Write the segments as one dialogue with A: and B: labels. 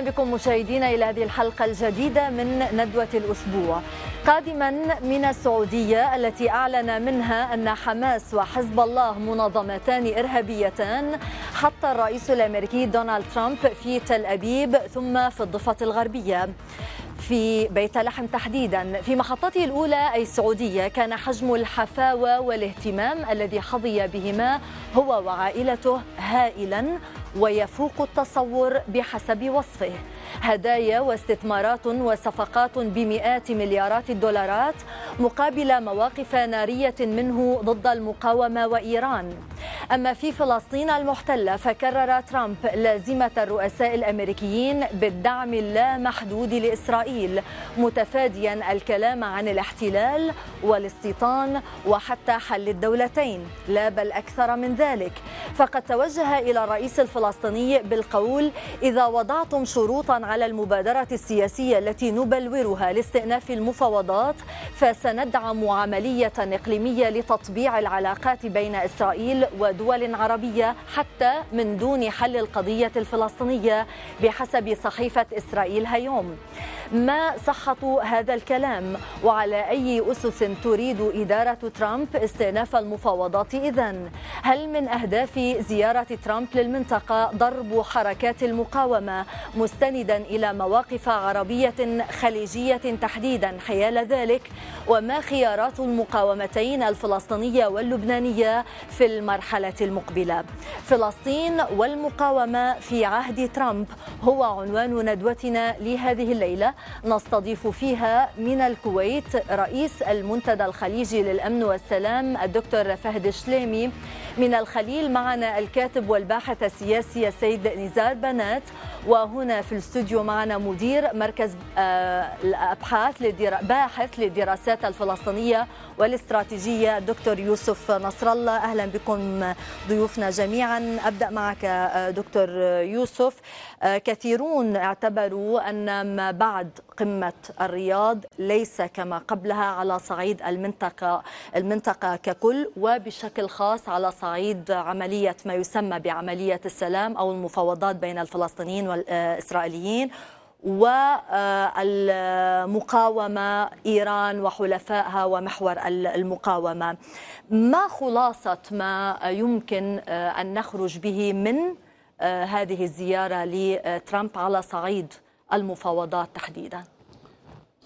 A: بكم مشاهدينا إلى هذه الحلقة الجديدة من ندوة الأسبوع قادما من السعودية التي أعلن منها أن حماس وحزب الله منظمتان إرهابيتان حط الرئيس الأمريكي دونالد ترامب في تل أبيب ثم في الضفة الغربية في بيت لحم تحديدا في محطته الأولى أي السعودية كان حجم الحفاوة والاهتمام الذي حظي بهما هو وعائلته هائلا ويفوق التصور بحسب وصفه هدايا واستثمارات وصفقات بمئات مليارات الدولارات مقابل مواقف نارية منه ضد المقاومة وإيران أما في فلسطين المحتلة فكرر ترامب لازمة الرؤساء الأمريكيين بالدعم اللامحدود لإسرائيل متفاديا الكلام عن الاحتلال والاستيطان وحتى حل الدولتين لا بل أكثر من ذلك فقد توجه إلى الرئيس الفلسطيني بالقول إذا وضعتم شروطا على المبادرة السياسية التي نبلورها لاستئناف المفاوضات فسندعم عملية إقليمية لتطبيع العلاقات بين إسرائيل ودول عربية حتى من دون حل القضية الفلسطينية بحسب صحيفة إسرائيل هيوم ما صحة هذا الكلام وعلى أي أسس تريد إدارة ترامب استئناف المفاوضات إذا هل من أهداف زيارة ترامب للمنطقة ضرب حركات المقاومة مستندا إلى مواقف عربية خليجية تحديدا حيال ذلك وما خيارات المقاومتين الفلسطينية واللبنانية في المرحلة المقبلة فلسطين والمقاومة في عهد ترامب هو عنوان ندوتنا لهذه الليلة نستضيف فيها من الكويت رئيس المنتدى الخليجي للأمن والسلام الدكتور فهد الشليمي من الخليل معنا الكاتب والباحث السياسي السيد نزار بنات وهنا في الاستوديو معنا مدير مركز آه، الأبحاث باحث للدراسات الفلسطينية والاستراتيجية دكتور يوسف نصر الله أهلا بكم ضيوفنا جميعا أبدأ معك آه، دكتور يوسف آه، كثيرون اعتبروا أن ما بعد قمة الرياض ليس كما قبلها على صعيد المنطقة المنطقة ككل وبشكل خاص على صعيد عملية ما يسمى بعملية السلام أو المفاوضات بين الفلسطينيين والإسرائيليين والمقاومة إيران وحلفائها ومحور المقاومة ما خلاصة ما يمكن آه، أن نخرج به من آه، هذه الزيارة لترامب على صعيد المفاوضات تحديدا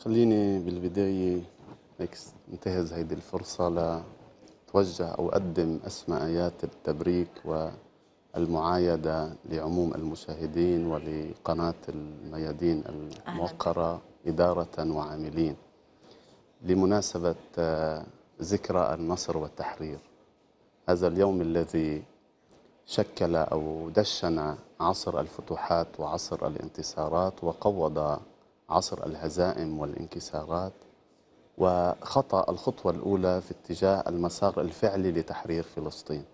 B: خليني بالبداية انتهز هذه الفرصة لتوجه أو أقدم أسمى آيات التبريك والمعايدة لعموم المشاهدين ولقناة الميادين الموقرة أهلاً. إدارة وعاملين لمناسبة آه، ذكرى النصر والتحرير هذا اليوم الذي شكل أو دشن عصر الفتوحات وعصر الانتصارات وقوض عصر الهزائم والانكسارات وخطأ الخطوة الأولى في اتجاه المسار الفعلي لتحرير فلسطين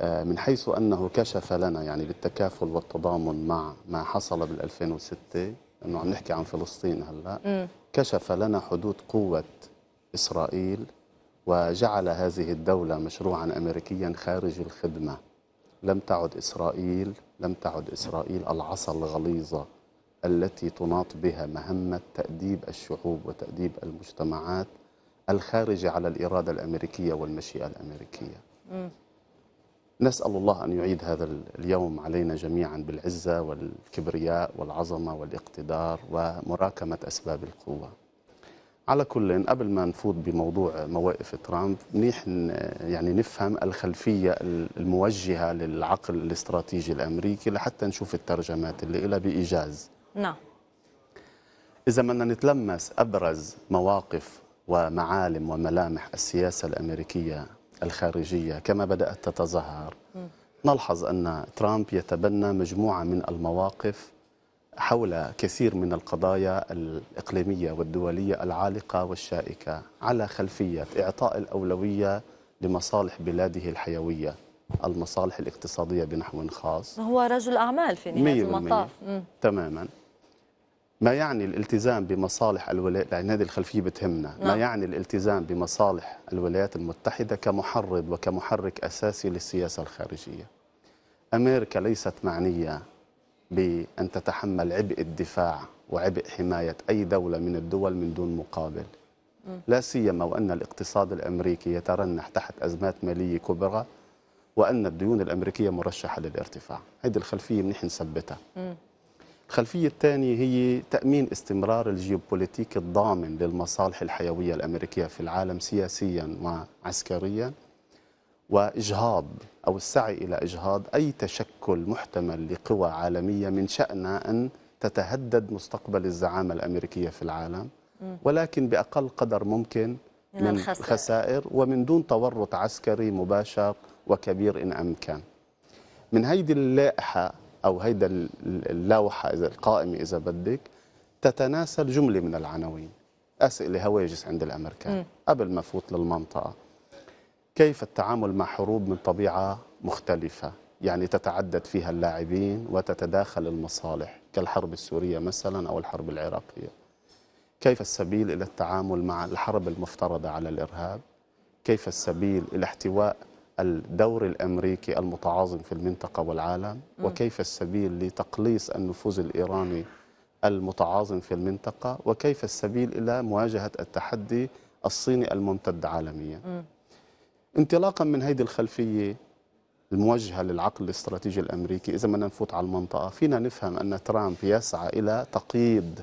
B: آه، من حيث أنه كشف لنا يعني بالتكافل والتضامن مع ما حصل بال2006 أنه عم نحكي عن فلسطين هلأ كشف لنا حدود قوة إسرائيل وجعل هذه الدولة مشروعا أمريكيا خارج الخدمة لم تعد إسرائيل لم تعد إسرائيل العصا الغليظة التي تناط بها مهمة تأديب الشعوب وتأديب المجتمعات الخارجة على الإرادة الأمريكية والمشيئة الأمريكية نسأل الله أن يعيد هذا اليوم علينا جميعا بالعزة والكبرياء والعظمة والاقتدار ومراكمة أسباب القوة على كل قبل ما نفوت بموضوع مواقف ترامب منيح يعني نفهم الخلفيه الموجهه للعقل الاستراتيجي الامريكي لحتى نشوف الترجمات اللي لها بايجاز نعم اذا بدنا نتلمس ابرز مواقف ومعالم وملامح السياسه الامريكيه الخارجيه كما بدات تتظاهر نلحظ ان ترامب يتبنى مجموعه من المواقف حول كثير من القضايا الإقليمية والدولية العالقة والشائكة على خلفية إعطاء الأولوية لمصالح بلاده الحيوية المصالح الاقتصادية بنحو خاص
A: هو رجل أعمال في نهاية المطاف
B: تماما ما يعني الالتزام بمصالح الولايات لأن يعني هذه الخلفية بتهمنا نعم. ما يعني الالتزام بمصالح الولايات المتحدة كمحرض وكمحرك أساسي للسياسة الخارجية أمريكا ليست معنية بأن تتحمل عبء الدفاع وعبء حماية أي دولة من الدول من دون مقابل لا سيما وأن الاقتصاد الأمريكي يترنح تحت أزمات مالية كبرى وأن الديون الأمريكية مرشحة للارتفاع هذه الخلفية منيح نثبتها الخلفية الثانية هي تأمين استمرار الجيوبوليتيك الضامن للمصالح الحيوية الأمريكية في العالم سياسيا وعسكريا وإجهاض أو السعي إلى إجهاض أي تشكل محتمل لقوى عالمية من شأنها أن تتهدد مستقبل الزعامة الأمريكية في العالم ولكن بأقل قدر ممكن من الخسائر ومن دون تورط عسكري مباشر وكبير إن أمكن من هيدي اللائحة أو هيدا اللوحة إذا القائمة إذا بدك تتناسل جملة من العناوين أسئلة هواجس عند الأمريكان قبل ما فوت للمنطقة كيف التعامل مع حروب من طبيعة مختلفة يعني تتعدد فيها اللاعبين وتتداخل المصالح كالحرب السورية مثلا أو الحرب العراقية كيف السبيل إلى التعامل مع الحرب المفترضة على الإرهاب كيف السبيل إلى احتواء الدور الأمريكي المتعاظم في المنطقة والعالم وكيف السبيل لتقليص النفوذ الإيراني المتعاظم في المنطقة وكيف السبيل إلى مواجهة التحدي الصيني الممتد عالميا انطلاقا من هذه الخلفيه الموجهه للعقل الاستراتيجي الامريكي اذا بدنا نفوت على المنطقه فينا نفهم ان ترامب يسعى الى تقييد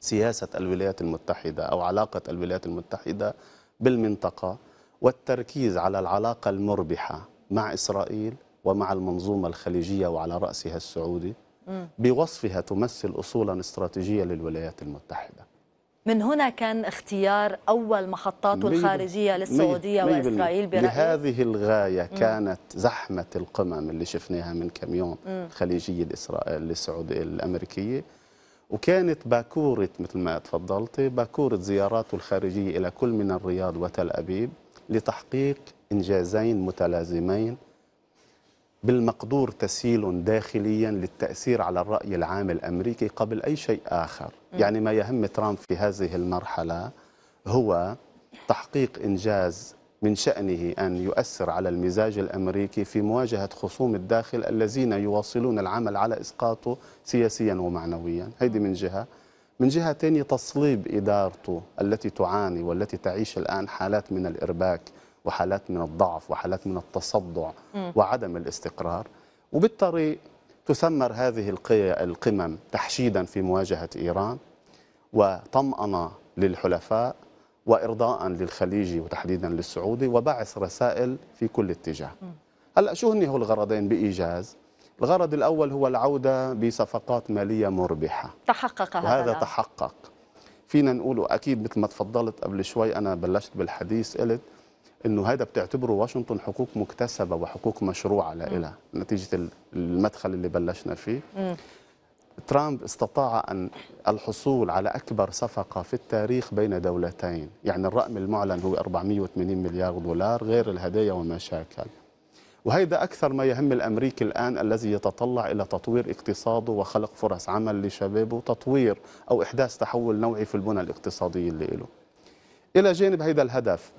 B: سياسه الولايات المتحده او علاقه الولايات المتحده بالمنطقه والتركيز على العلاقه المربحه مع اسرائيل ومع المنظومه الخليجيه وعلى راسها السعودي بوصفها تمثل اصولا استراتيجيه للولايات المتحده
A: من هنا كان اختيار أول محطاته الخارجية للسعودية مي وإسرائيل برأيك؟
B: لهذه الغاية كانت زحمة القمم اللي شفناها من كم يوم الخليجية للسعودية السعودية الأمريكية وكانت باكورة مثل ما تفضلت باكورة زياراته الخارجية إلى كل من الرياض وتل أبيب لتحقيق إنجازين متلازمين بالمقدور تسهيل داخليا للتأثير على الرأي العام الأمريكي قبل أي شيء آخر م. يعني ما يهم ترامب في هذه المرحلة هو تحقيق إنجاز من شأنه أن يؤثر على المزاج الأمريكي في مواجهة خصوم الداخل الذين يواصلون العمل على إسقاطه سياسيا ومعنويا هذه من جهة من جهة تانية تصليب إدارته التي تعاني والتي تعيش الآن حالات من الإرباك وحالات من الضعف وحالات من التصدع م. وعدم الاستقرار وبالطريق تثمر هذه القمم تحشيدا في مواجهة إيران وطمأنة للحلفاء وإرضاء للخليجي وتحديدا للسعودي وبعث رسائل في كل اتجاه هلأ شو هني هو الغرضين بإيجاز الغرض الأول هو العودة بصفقات مالية مربحة
A: تحقق هذا وهذا
B: تحقق فينا نقول أكيد مثل ما تفضلت قبل شوي أنا بلشت بالحديث قلت انه هذا بتعتبره واشنطن حقوق مكتسبه وحقوق مشروعه لها نتيجه المدخل اللي بلشنا فيه ترامب استطاع أن الحصول على أكبر صفقة في التاريخ بين دولتين يعني الرقم المعلن هو 480 مليار دولار غير الهدايا وما شاكل وهذا أكثر ما يهم الأمريكي الآن الذي يتطلع إلى تطوير اقتصاده وخلق فرص عمل لشبابه تطوير أو إحداث تحول نوعي في البنى الاقتصادية اللي له إلى جانب هذا الهدف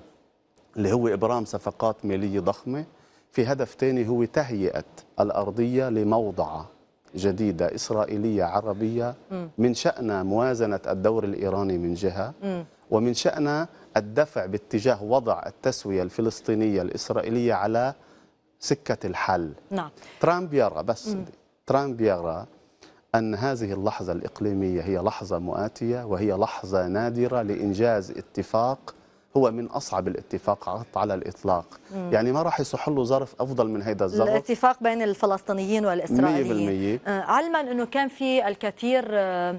B: اللي هو إبرام صفقات مالية ضخمة في هدف ثاني هو تهيئة الأرضية لموضعة جديدة إسرائيلية عربية من شأنها موازنة الدور الإيراني من جهة ومن شأنها الدفع باتجاه وضع التسوية الفلسطينية الإسرائيلية على سكة الحل نعم. ترامب يرى بس مم. ترامب يرى أن هذه اللحظة الإقليمية هي لحظة مؤاتية وهي لحظة نادرة لإنجاز اتفاق هو من اصعب الاتفاقات على الاطلاق مم. يعني ما راح يصح له ظرف افضل من هذا الظرف
A: الاتفاق بين الفلسطينيين والاسرائيليين 100% آه، علما انه كان في الكثير آه،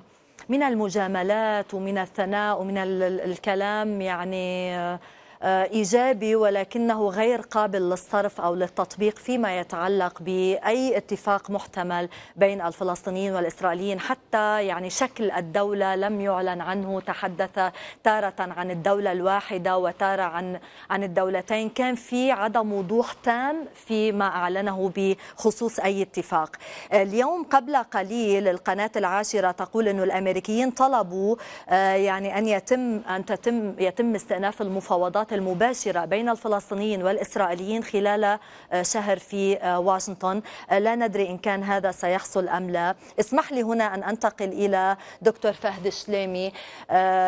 A: من المجاملات ومن الثناء ومن الكلام يعني آه، آه، إيجابي ولكنه غير قابل للصرف أو للتطبيق فيما يتعلق بأي اتفاق محتمل بين الفلسطينيين والإسرائيليين حتى يعني شكل الدولة لم يعلن عنه تحدث تارة عن الدولة الواحدة وتارة عن عن الدولتين كان في عدم وضوح تام فيما أعلنه بخصوص أي اتفاق آه، اليوم قبل قليل القناة العاشرة تقول انه الأمريكيين طلبوا آه، يعني أن يتم أن تتم يتم استئناف المفاوضات الصراعات المباشرة بين الفلسطينيين والإسرائيليين خلال آه، شهر في آه، واشنطن آه، لا ندري إن كان هذا سيحصل أم لا اسمح لي هنا أن أنتقل إلى دكتور فهد الشليمي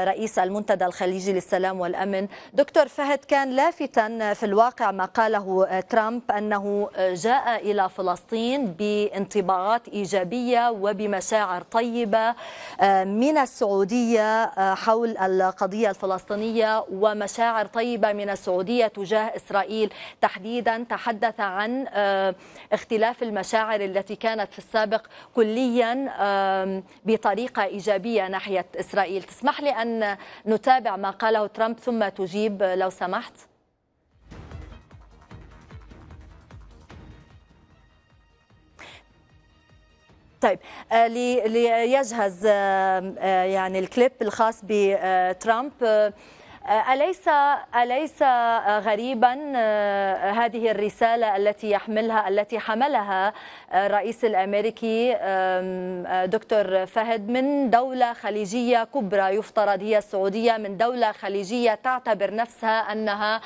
A: رئيس المنتدى الخليجي للسلام والأمن دكتور فهد كان لافتا في الواقع ما قاله ترامب أنه جاء إلى فلسطين بانطباعات إيجابية وبمشاعر طيبة من السعودية حول القضية الفلسطينية ومشاعر طيبة طيبة من السعودية تجاه إسرائيل تحديدا تحدث عن آه، اختلاف المشاعر التي كانت في السابق كليا آه، بطريقة إيجابية ناحية إسرائيل تسمح لي أن نتابع ما قاله ترامب ثم تجيب لو سمحت طيب آه، ليجهز يعني الكليب الخاص بترامب آه، أليس أليس آه، غريبا آه، هذه الرسالة التي يحملها التي حملها الرئيس الأمريكي دكتور فهد من دولة خليجية كبرى يفترض هي السعودية من دولة خليجية تعتبر نفسها أنها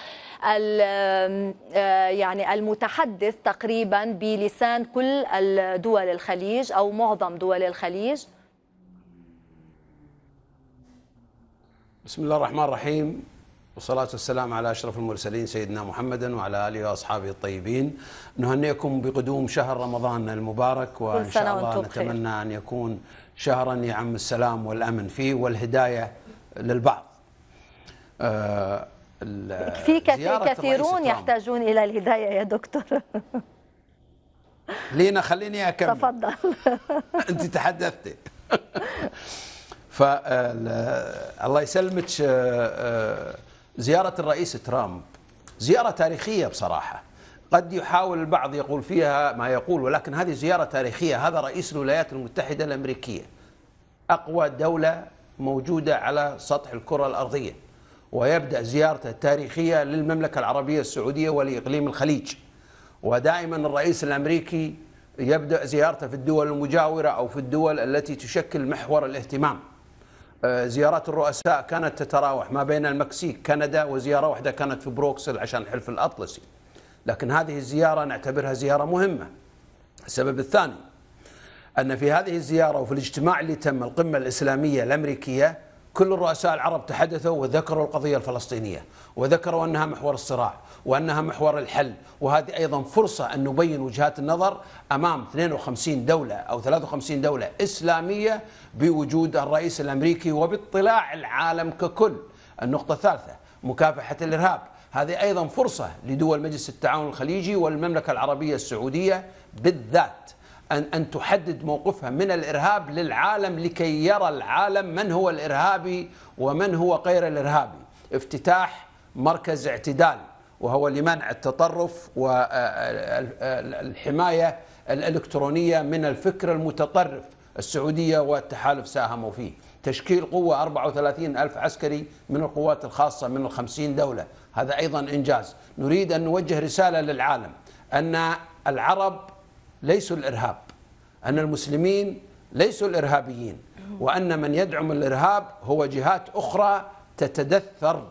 A: يعني المتحدث تقريبا بلسان كل دول الخليج أو معظم دول الخليج
C: بسم الله الرحمن الرحيم والصلاة والسلام على أشرف المرسلين سيدنا محمد وعلى آله وأصحابه الطيبين نهنئكم بقدوم شهر رمضان المبارك وإن شاء الله نتمنى أن يكون شهرا يعم السلام والأمن فيه والهداية للبعض آه، في كثيرون يحتاجون
A: إلى الهداية يا دكتور
C: لينا خليني أكمل
A: تفضل أنت تحدثتي
C: فالله آه، آه، يسلمك آه، زيارة الرئيس ترامب زيارة تاريخية بصراحة قد يحاول البعض يقول فيها ما يقول ولكن هذه زيارة تاريخية هذا رئيس الولايات المتحدة الأمريكية أقوى دولة موجودة على سطح الكرة الأرضية ويبدأ زيارته التاريخية للمملكة العربية السعودية ولإقليم الخليج ودائما الرئيس الأمريكي يبدأ زيارته في الدول المجاورة أو في الدول التي تشكل محور الاهتمام آه، زيارات الرؤساء كانت تتراوح ما بين المكسيك كندا وزيارة واحدة كانت في بروكسل عشان حلف الأطلسي لكن هذه الزيارة نعتبرها زيارة مهمة السبب الثاني أن في هذه الزيارة وفي الاجتماع اللي تم القمة الإسلامية الأمريكية كل الرؤساء العرب تحدثوا وذكروا القضية الفلسطينية وذكروا أنها محور الصراع وأنها محور الحل وهذه أيضا فرصة أن نبين وجهات النظر أمام 52 دولة أو 53 دولة إسلامية بوجود الرئيس الأمريكي وباطلاع العالم ككل النقطة الثالثة مكافحة الإرهاب هذه أيضا فرصة لدول مجلس التعاون الخليجي والمملكة العربية السعودية بالذات أن, أن تحدد موقفها من الإرهاب للعالم لكي يرى العالم من هو الإرهابي ومن هو غير الإرهابي افتتاح مركز اعتدال وهو لمنع التطرف والحماية الإلكترونية من الفكر المتطرف السعودية والتحالف ساهموا فيه تشكيل قوة 34 ألف عسكري من القوات الخاصة من الخمسين دولة هذا أيضا إنجاز نريد أن نوجه رسالة للعالم أن العرب ليسوا الإرهاب أن المسلمين ليسوا الإرهابيين وأن من يدعم الإرهاب هو جهات أخرى تتدثر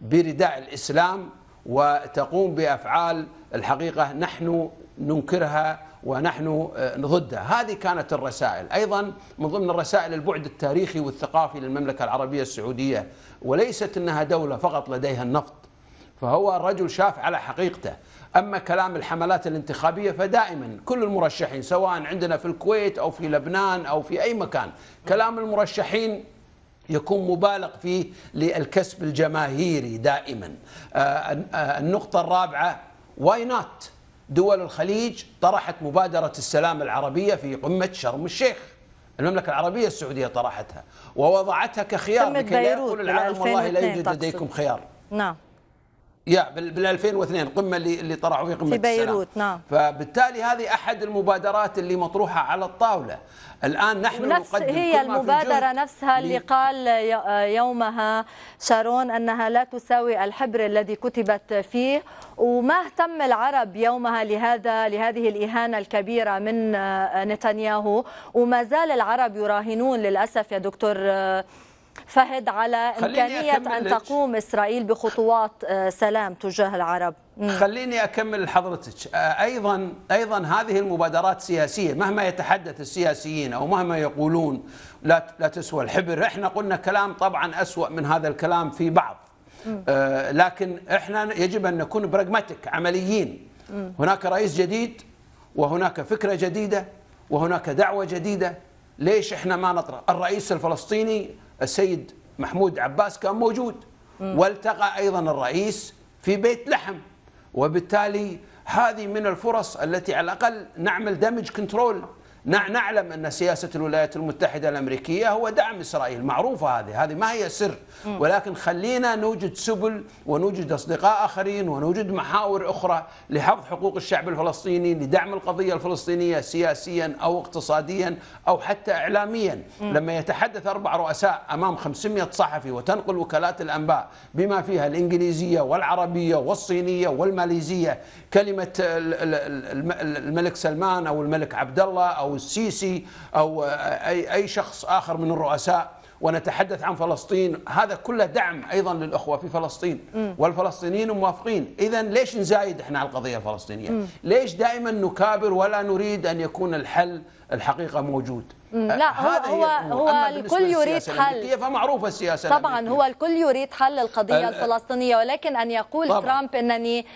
C: برداء الإسلام وتقوم بأفعال الحقيقة نحن ننكرها ونحن آه، ضدها هذه كانت الرسائل أيضا من ضمن الرسائل البعد التاريخي والثقافي للمملكة العربية السعودية وليست أنها دولة فقط لديها النفط فهو رجل شاف على حقيقته أما كلام الحملات الانتخابية فدائما كل المرشحين سواء عندنا في الكويت أو في لبنان أو في أي مكان كلام المرشحين يكون مبالغ فيه للكسب الجماهيري دائما آه، آه، آه، النقطة الرابعة واي نوت دول الخليج طرحت مبادرة السلام العربية في قمة شرم الشيخ المملكة العربية السعودية طرحتها ووضعتها كخيار لكي لا يقول العالم والله لا يوجد لديكم خيار نعم يا بال 2002 القمه اللي اللي طرحوا فيها قمه في بيروت السلام. نعم فبالتالي هذه احد المبادرات اللي مطروحه على الطاوله الان نحن نفس هي المبادره نفسها اللي
A: قال يومها شارون انها لا تساوي الحبر الذي كتبت فيه وما اهتم العرب يومها لهذا لهذه الاهانه الكبيره من آه، نتنياهو وما زال العرب يراهنون للاسف يا دكتور آه، فهد على إمكانية أن تقوم إسرائيل بخطوات آه، سلام تجاه العرب
C: خليني أكمل حضرتك آه، أيضا أيضا هذه المبادرات سياسية مهما يتحدث السياسيين أو مهما يقولون لا لا تسوى الحبر إحنا قلنا كلام طبعا أسوأ من هذا الكلام في بعض آه، لكن إحنا يجب أن نكون براغماتيك عمليين هناك رئيس جديد وهناك فكرة جديدة وهناك دعوة جديدة ليش احنا ما نطرح الرئيس الفلسطيني السيد محمود عباس كان موجود والتقى أيضا الرئيس في بيت لحم وبالتالي هذه من الفرص التي على الأقل نعمل دامج كنترول نعلم أن سياسة الولايات المتحدة الأمريكية هو دعم إسرائيل معروفة هذه هذه ما هي سر ولكن خلينا نوجد سبل ونوجد أصدقاء آخرين ونوجد محاور أخرى لحفظ حقوق الشعب الفلسطيني لدعم القضية الفلسطينية سياسيا أو اقتصاديا أو حتى إعلاميا لما يتحدث أربع رؤساء أمام 500 صحفي وتنقل وكالات الأنباء بما فيها الإنجليزية والعربية والصينية والماليزية كلمه الملك سلمان او الملك عبد الله او السيسي او اي اي شخص اخر من الرؤساء ونتحدث عن فلسطين هذا كله دعم ايضا للاخوه في فلسطين والفلسطينيين موافقين اذا ليش نزايد احنا على القضيه الفلسطينيه ليش دائما نكابر ولا نريد ان يكون الحل الحقيقه موجود
A: أه، لا هذا هو هو, هو الكل يريد حل
C: فمعروفه السياسه طبعا الأمريكية.
A: هو الكل يريد حل القضيه أه، أه. الفلسطينيه ولكن ان يقول طبعا. ترامب انني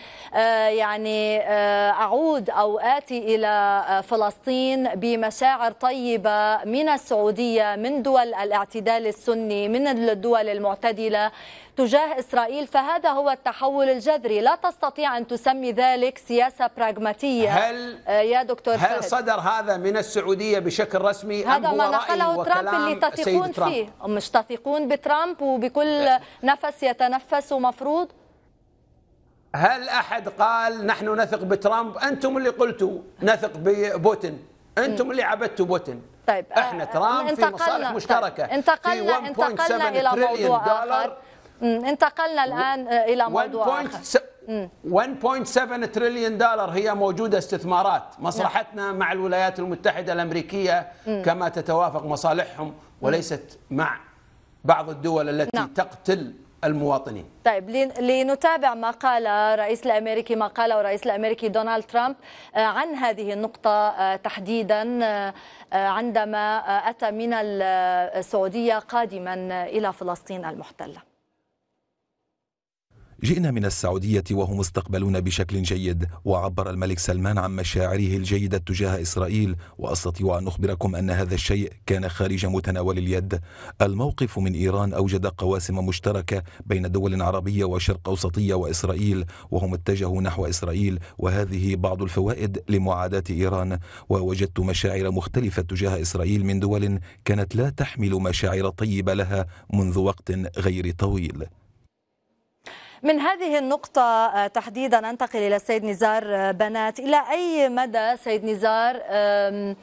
A: يعني اعود او اتي الى فلسطين بمشاعر طيبه من السعوديه من دول الاعتدال السني من الدول المعتدله تجاه اسرائيل فهذا هو التحول الجذري لا تستطيع ان تسمي ذلك سياسه براغماتيه هل يا دكتور هل فهد. صدر
C: هذا من السعوديه السعودية بشكل رسمي هذا ما نقله ترامب اللي تثقون فيه
A: مش تثقون بترامب وبكل إيه. نفس يتنفسه مفروض
C: هل أحد قال نحن نثق بترامب أنتم اللي قلتوا نثق ببوتين أنتم اللي عبدتوا بوتين طيب آه، احنا ترامب في مصالح طيب، مشتركه طيب انتقلنا انتقلنا آه، الى موضوع اخر
A: انتقلنا الان الى موضوع اخر
C: 1.7 تريليون دولار هي موجودة استثمارات نعم. مصلحتنا مع الولايات المتحدة الأمريكية كما تتوافق مصالحهم وليست مع بعض الدول التي نعم. تقتل المواطنين
A: طيب لنتابع ما قال رئيس الامريكي ما قاله رئيس الامريكي دونالد ترامب آه، عن هذه النقطه آه، تحديدا آه، عندما اتى من السعوديه قادما الى فلسطين المحتله
D: جئنا من السعودية وهم مستقبلون بشكل جيد وعبر الملك سلمان عن مشاعره الجيدة تجاه إسرائيل وأستطيع أن أخبركم أن هذا الشيء كان خارج متناول اليد الموقف من إيران أوجد قواسم مشتركة بين دول عربية وشرق أوسطية وإسرائيل وهم اتجهوا نحو إسرائيل وهذه بعض الفوائد لمعاداة إيران ووجدت مشاعر مختلفة تجاه إسرائيل من دول كانت لا تحمل مشاعر طيبة لها منذ وقت غير طويل
A: من هذه النقطة آه، تحديدا أنتقل إلى السيد نزار آه، بنات إلى أي مدى سيد نزار آه،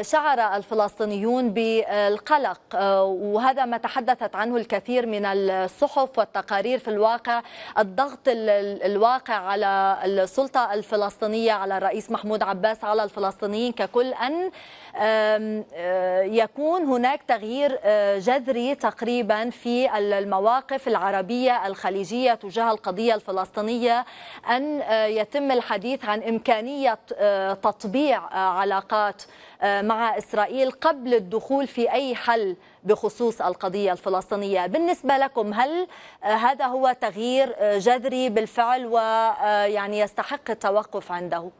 A: شعر الفلسطينيون بالقلق وهذا ما تحدثت عنه الكثير من الصحف والتقارير في الواقع الضغط الواقع على السلطة الفلسطينية على الرئيس محمود عباس على الفلسطينيين ككل أن أه، يكون هناك تغيير أه، جذري تقريبا في المواقف العربية الخليجية تجاه القضية الفلسطينية أن أه، يتم الحديث عن إمكانية تطبيع علاقات مع إسرائيل قبل الدخول في أي حل بخصوص القضية الفلسطينية بالنسبة لكم هل هذا هو تغيير جذري بالفعل ويعني يستحق التوقف عنده؟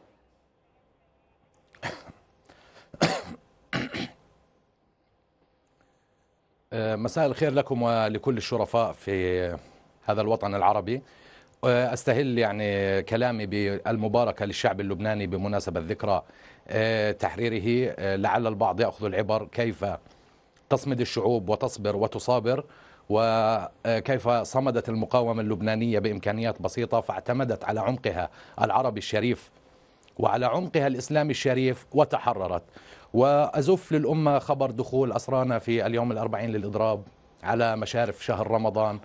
D: آه، مساء الخير لكم ولكل الشرفاء في هذا الوطن العربي آه، استهل يعني كلامي بالمباركه للشعب اللبناني بمناسبه ذكرى آه، تحريره لعل البعض ياخذ العبر كيف تصمد الشعوب وتصبر وتصابر وكيف صمدت المقاومه اللبنانيه بامكانيات بسيطه فاعتمدت على عمقها العربي الشريف وعلى عمقها الاسلامي الشريف وتحررت وأزف للأمة خبر دخول أسرانا في اليوم الأربعين للإضراب على مشارف شهر رمضان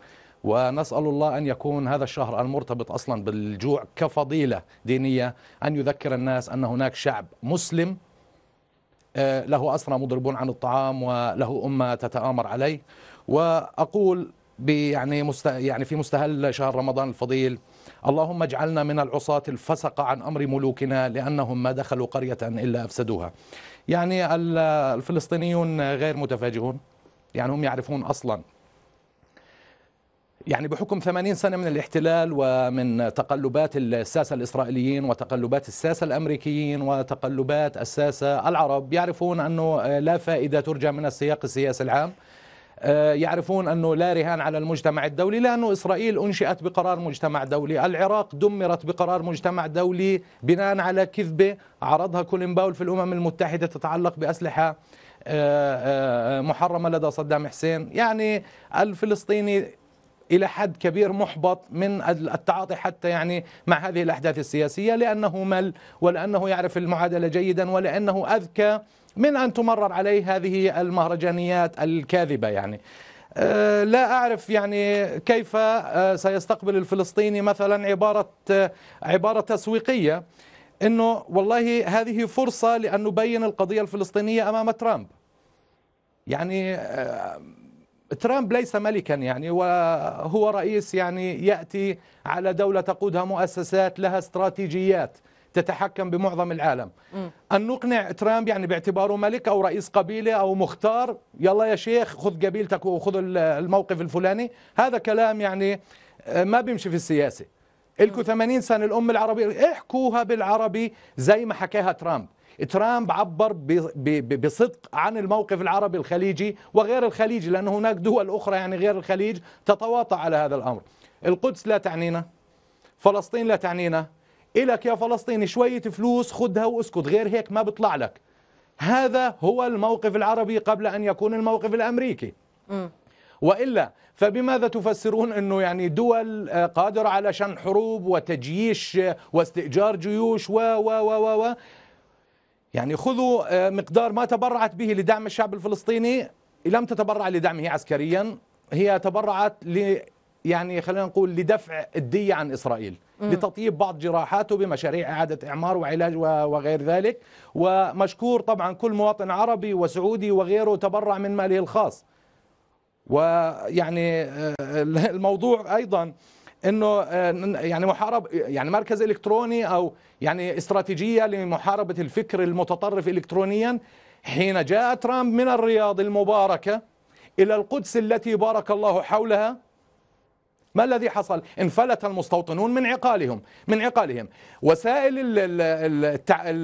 D: ونسأل الله أن يكون هذا الشهر المرتبط أصلا بالجوع كفضيلة دينية أن يذكر الناس أن هناك شعب مسلم آه، له أسرى مضربون عن الطعام وله أمة تتآمر عليه وأقول يعني, مست... يعني في مستهل شهر رمضان الفضيل اللهم اجعلنا من العصاة الفسق عن أمر ملوكنا لأنهم ما دخلوا قرية إلا أفسدوها يعني الفلسطينيون غير متفاجئون يعني هم يعرفون أصلا يعني بحكم 80 سنة من الاحتلال ومن تقلبات الساسة الإسرائيليين وتقلبات الساسة الأمريكيين وتقلبات الساسة العرب يعرفون أنه لا فائدة ترجى من السياق السياسي العام آه، يعرفون أنه لا رهان على المجتمع الدولي لأنه إسرائيل أنشئت بقرار مجتمع دولي العراق دمرت بقرار مجتمع دولي بناء على كذبة عرضها كولين باول في الأمم المتحدة تتعلق بأسلحة آه، آه، محرمة لدى صدام حسين يعني الفلسطيني إلى حد كبير محبط من التعاطي حتى يعني مع هذه الأحداث السياسية لأنه مل ولأنه يعرف المعادلة جيدا ولأنه أذكى من أن تمرر عليه هذه المهرجانيات الكاذبة يعني أه، لا أعرف يعني كيف أه، سيستقبل الفلسطيني مثلا عبارة أه، عبارة تسويقية أنه والله هذه فرصة لأن نبين القضية الفلسطينية أمام ترامب يعني ترامب ليس ملكا يعني وهو رئيس يعني يأتي على دولة تقودها مؤسسات لها استراتيجيات تتحكم بمعظم العالم م. أن نقنع ترامب يعني باعتباره ملك أو رئيس قبيلة أو مختار يلا يا شيخ خذ قبيلتك وخذ الموقف الفلاني هذا كلام يعني آه، ما بيمشي في السياسة لكم 80 سنة الأم العربية احكوها بالعربي زي ما حكاها ترامب ترامب عبر بصدق عن الموقف العربي الخليجي وغير الخليجي لأن هناك دول أخرى يعني غير الخليج تتواطى على هذا الأمر القدس لا تعنينا فلسطين لا تعنينا إلك يا فلسطيني شوية فلوس خدها واسكت غير هيك ما بطلع لك هذا هو الموقف العربي قبل أن يكون الموقف الأمريكي وإلا فبماذا تفسرون أنه يعني دول آه، قادرة على شن حروب وتجييش آه، واستئجار جيوش و و و و, و يعني خذوا آه، مقدار ما تبرعت به لدعم الشعب الفلسطيني لم تتبرع لدعمه عسكريا هي تبرعت ل يعني خلينا نقول لدفع الدية عن إسرائيل لتطييب بعض جراحاته بمشاريع إعادة إعمار وعلاج وغير ذلك ومشكور طبعا كل مواطن عربي وسعودي وغيره تبرع من ماله الخاص ويعني آه، الموضوع أيضا انه آه، يعني محارب يعني مركز الكتروني او يعني استراتيجيه لمحاربه الفكر المتطرف الكترونيا حين جاء ترامب من الرياض المباركه الى القدس التي بارك الله حولها ما الذي حصل انفلت المستوطنون من عقالهم من عقالهم وسائل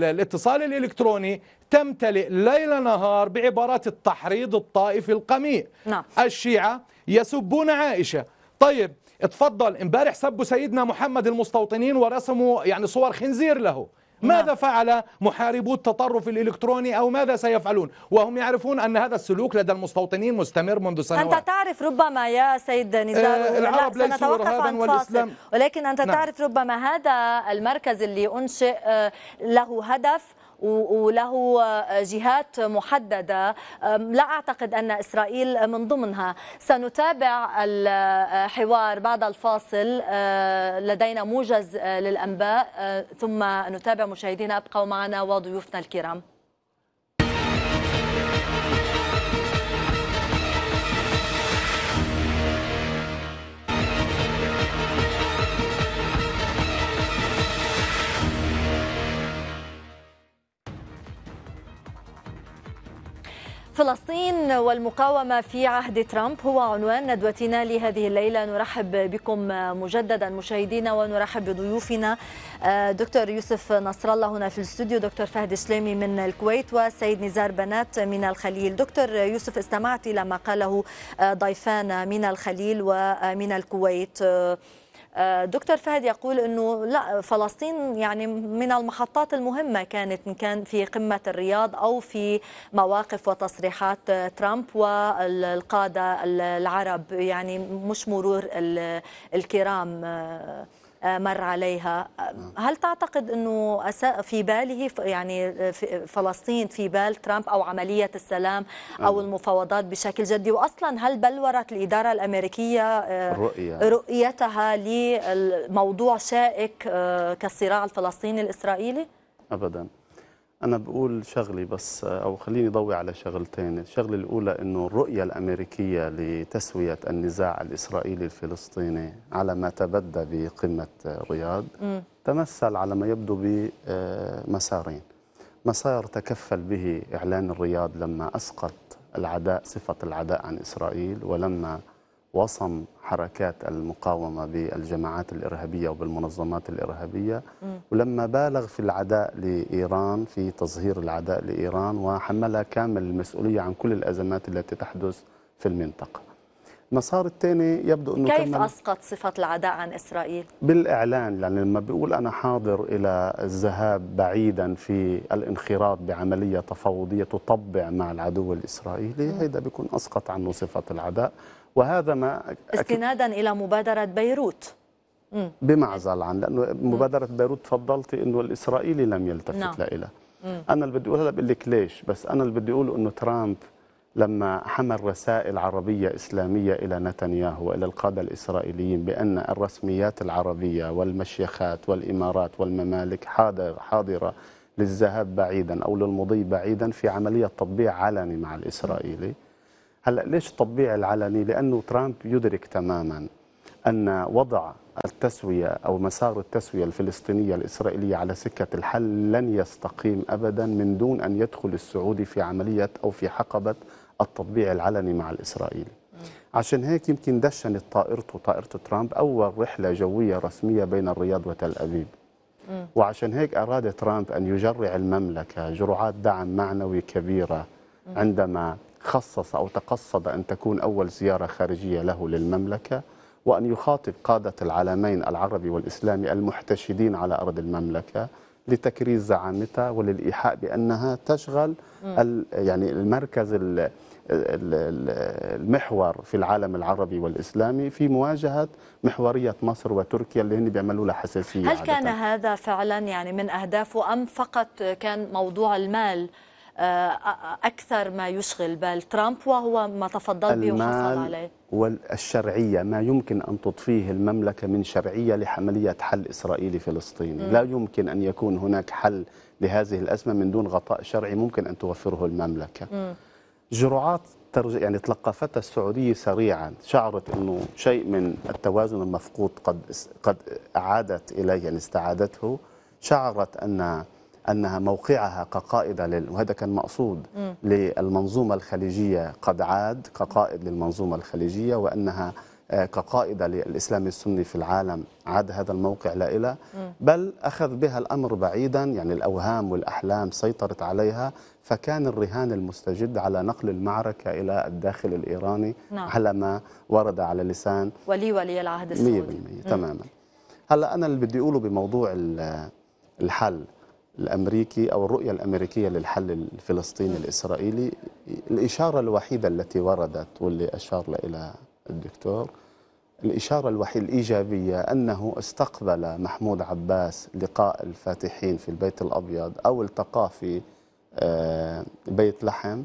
D: الاتصال الإلكتروني تمتلئ ليل نهار بعبارات التحريض الطائفي القميء نعم. الشيعة يسبون عائشة طيب اتفضل امبارح سبوا سيدنا محمد المستوطنين ورسموا يعني صور خنزير له نعم. ماذا فعل محاربو التطرف الإلكتروني أو ماذا سيفعلون وهم يعرفون أن هذا السلوك لدى المستوطنين مستمر منذ سنوات أنت
A: تعرف ربما يا سيد نزار آه العرب ليسوا إرهابا والإسلام ولكن أنت نعم. تعرف ربما هذا المركز اللي أنشئ آه، له هدف وله آه، جهات محددة لا أعتقد أن إسرائيل من ضمنها سنتابع الحوار آه، بعد الفاصل آه، لدينا موجز للأنباء ثم نتابع مشاهدينا ابقوا معنا وضيوفنا الكرام فلسطين والمقاومة في عهد ترامب هو عنوان ندوتنا لهذه الليلة نرحب بكم مجددا مشاهدينا ونرحب بضيوفنا آه، دكتور يوسف نصر الله هنا في الاستوديو دكتور فهد سليمي من الكويت وسيد نزار بنات من الخليل دكتور يوسف استمعت إلى ما قاله آه، ضيفان من الخليل ومن الكويت آه، آه، دكتور فهد يقول انه لا فلسطين يعني من المحطات المهمه كانت ان كان في قمه الرياض او في مواقف وتصريحات ترامب والقاده العرب يعني مش مرور الكرام آه، مر عليها نعم. هل تعتقد أنه أساء في باله يعني فلسطين في بال ترامب أو عملية السلام نعم. أو المفاوضات بشكل جدي وأصلا هل بلورت الإدارة الأمريكية آه، رؤيتها لموضوع شائك آه، كالصراع الفلسطيني الإسرائيلي؟
B: أبداً أنا بقول شغلي بس أو خليني ضوي على شغلتين الشغلة الأولى أنه الرؤية الأمريكية لتسوية النزاع الإسرائيلي الفلسطيني على ما تبدى بقمة رياض تمثل على ما يبدو بمسارين آه، مسار تكفل به إعلان الرياض لما أسقط العداء صفة العداء عن إسرائيل ولما وصم حركات المقاومة بالجماعات الإرهابية وبالمنظمات الإرهابية ولما بالغ في العداء لإيران في تظهير العداء لإيران وحملها كامل المسؤولية عن كل الأزمات التي تحدث في المنطقة المسار الثاني يبدو انه كيف
A: اسقط صفه العداء عن اسرائيل؟
B: بالاعلان يعني لما بيقول انا حاضر الى الذهاب بعيدا في الانخراط بعمليه تفاوضيه تطبع مع العدو الاسرائيلي هذا بيكون اسقط عنه صفه العداء وهذا ما
A: استنادا الى مبادره بيروت
B: بمعزل عن لانه مبادره بيروت تفضلت انه الاسرائيلي لم يلتفت نعم. لها انا اللي بدي اقولها بقول لك ليش بس انا اللي بدي اقوله انه ترامب لما حمل رسائل عربيه اسلاميه الى نتنياهو والى القاده الاسرائيليين بان الرسميات العربيه والمشيخات والامارات والممالك حاضر حاضره للذهاب بعيدا او للمضي بعيدا في عمليه تطبيع علني مع الاسرائيلي م. هلا ليش التطبيع العلني؟ لانه ترامب يدرك تماما ان وضع التسويه او مسار التسويه الفلسطينيه الاسرائيليه على سكه الحل لن يستقيم ابدا من دون ان يدخل السعودي في عمليه او في حقبه التطبيع العلني مع الاسرائيلي. عشان هيك يمكن دشنت طائرته طائره ترامب اول رحله جويه رسميه بين الرياض وتل ابيب. وعشان هيك اراد ترامب ان يجرع المملكه جرعات دعم معنوي كبيره عندما خصص أو تقصد أن تكون أول زيارة خارجية له للمملكة وأن يخاطب قادة العالمين العربي والإسلامي المحتشدين على أرض المملكة لتكريس زعامتها وللإيحاء بأنها تشغل يعني المركز المحور في العالم العربي والإسلامي في مواجهة محورية مصر وتركيا اللي هن بيعملوا لها حساسية هل كان
A: عادة. هذا فعلا يعني من أهدافه أم فقط كان موضوع المال؟ آه، أكثر ما يشغل بال ترامب وهو ما تفضل به وحصل عليه
B: والشرعية ما يمكن أن تضفيه المملكة من شرعية لعملية حل إسرائيلي فلسطيني لا يمكن أن يكون هناك حل لهذه الأزمة من دون غطاء شرعي ممكن أن توفره المملكة جرعات ترج... يعني تلقفتها السعودية سريعا شعرت أنه شيء من التوازن المفقود قد قد أعادت إليه يعني استعادته شعرت أن أنها موقعها كقائدة لل... وهذا كان مقصود م. للمنظومة الخليجية قد عاد كقائد للمنظومة الخليجية وأنها آه، كقائدة للإسلام السني في العالم عاد هذا الموقع لا إلى بل أخذ بها الأمر بعيدا يعني الأوهام والأحلام سيطرت عليها فكان الرهان المستجد على نقل المعركة إلى الداخل الإيراني نعم. على ما ورد على لسان
A: ولي ولي العهد السعودي 100% تماما
B: هلا أنا اللي بدي أقوله بموضوع الحل الأمريكي أو الرؤية الأمريكية للحل الفلسطيني الإسرائيلي الإشارة الوحيدة التي وردت واللي أشار إلى الدكتور الإشارة الوحيدة الإيجابية أنه استقبل محمود عباس لقاء الفاتحين في البيت الأبيض أو التقاه في آه، بيت لحم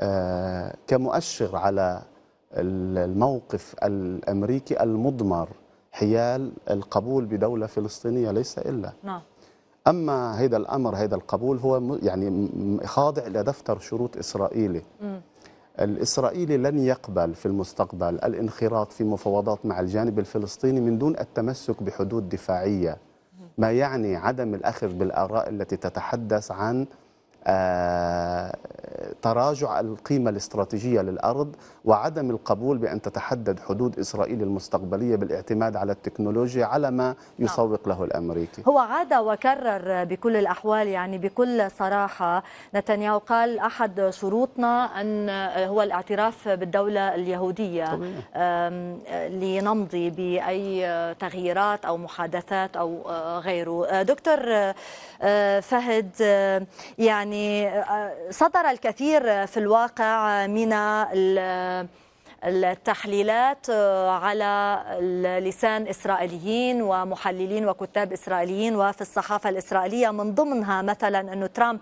B: آه، كمؤشر على الموقف الأمريكي المضمر حيال القبول بدولة فلسطينية ليس إلا نعم اما هذا الامر هذا القبول هو يعني خاضع لدفتر شروط اسرائيلي الإسرائيلي لن يقبل في المستقبل الانخراط في مفاوضات مع الجانب الفلسطيني من دون التمسك بحدود دفاعية ما يعني عدم الأخذ بالآراء التي تتحدث عن آه، تراجع القيمة الاستراتيجية للأرض وعدم القبول بأن تتحدد حدود إسرائيل المستقبلية بالاعتماد على التكنولوجيا على ما نعم. يسوق له الأمريكي
A: هو عاد وكرر بكل الأحوال يعني بكل صراحة نتنياهو قال أحد شروطنا أن هو الاعتراف بالدولة اليهودية لنمضي بأي تغييرات أو محادثات أو آه، غيره آه، دكتور فهد يعني يعني صدر آه، آه، الكثير في الواقع من التحليلات آه، على لسان إسرائيليين ومحللين وكتاب إسرائيليين وفي الصحافة الإسرائيلية من ضمنها مثلا أن ترامب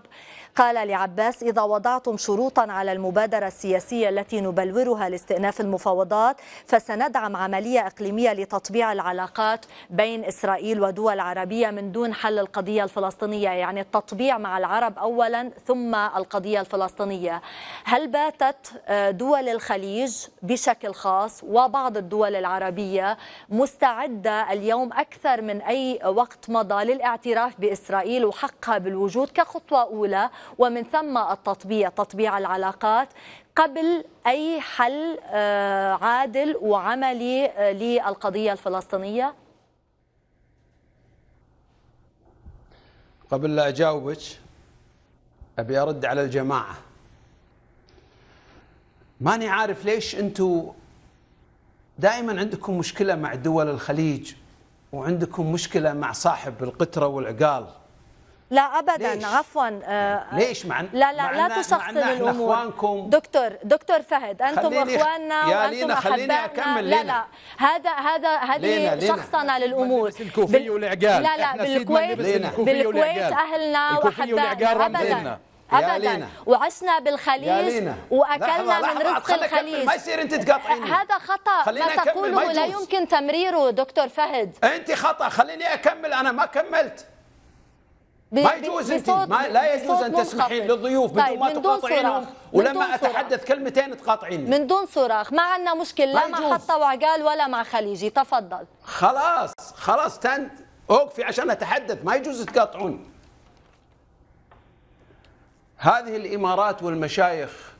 A: قال لعباس إذا وضعتم شروطا على المبادرة السياسية التي نبلورها لاستئناف المفاوضات فسندعم عملية إقليمية لتطبيع العلاقات بين إسرائيل ودول عربية من دون حل القضية الفلسطينية يعني التطبيع مع العرب أولا ثم القضية الفلسطينية هل باتت آه، دول الخليج بشكل خاص وبعض الدول العربية مستعدة اليوم أكثر من أي وقت مضى للاعتراف بإسرائيل وحقها بالوجود كخطوة أولى ومن ثم التطبيع تطبيع العلاقات قبل أي حل آه، عادل وعملي آه، للقضية الفلسطينية؟
C: قبل لا أجاوبك أبي أرد على الجماعة ماني عارف ليش انتم دائما عندكم مشكله مع دول الخليج وعندكم مشكله مع صاحب القتره والعقال
A: لا ابدا ليش؟ عفوا آه, آه،
C: ليش مع لا لا معنا لا تشخصن الامور اخوانكم
A: دكتور دكتور فهد انتم اخواننا يا وانتم اكمل لا لا هذا هذا هذه شخصنا للامور الكوفيه والعقال لا لا بالكويت بالكويت اهلنا وحبايبنا ابدا ابدا وعشنا بالخليج واكلنا من رزق الخليج ما يصير انت تقاطعيني هذا خطا ما تقوله لا يمكن تمريره دكتور فهد
C: انت خطا خليني اكمل انا ما كملت
A: ما يجوز انت ما لا يجوز ان تسمحين
C: للضيوف بدون طيب ما تقاطعينهم ولما اتحدث كلمتين تقاطعيني من
A: دون صراخ ما عندنا مشكله لا مع حطه وعقال ولا مع خليجي تفضل
C: خلاص خلاص تن اوقفي عشان اتحدث ما يجوز تقاطعوني هذه الامارات والمشايخ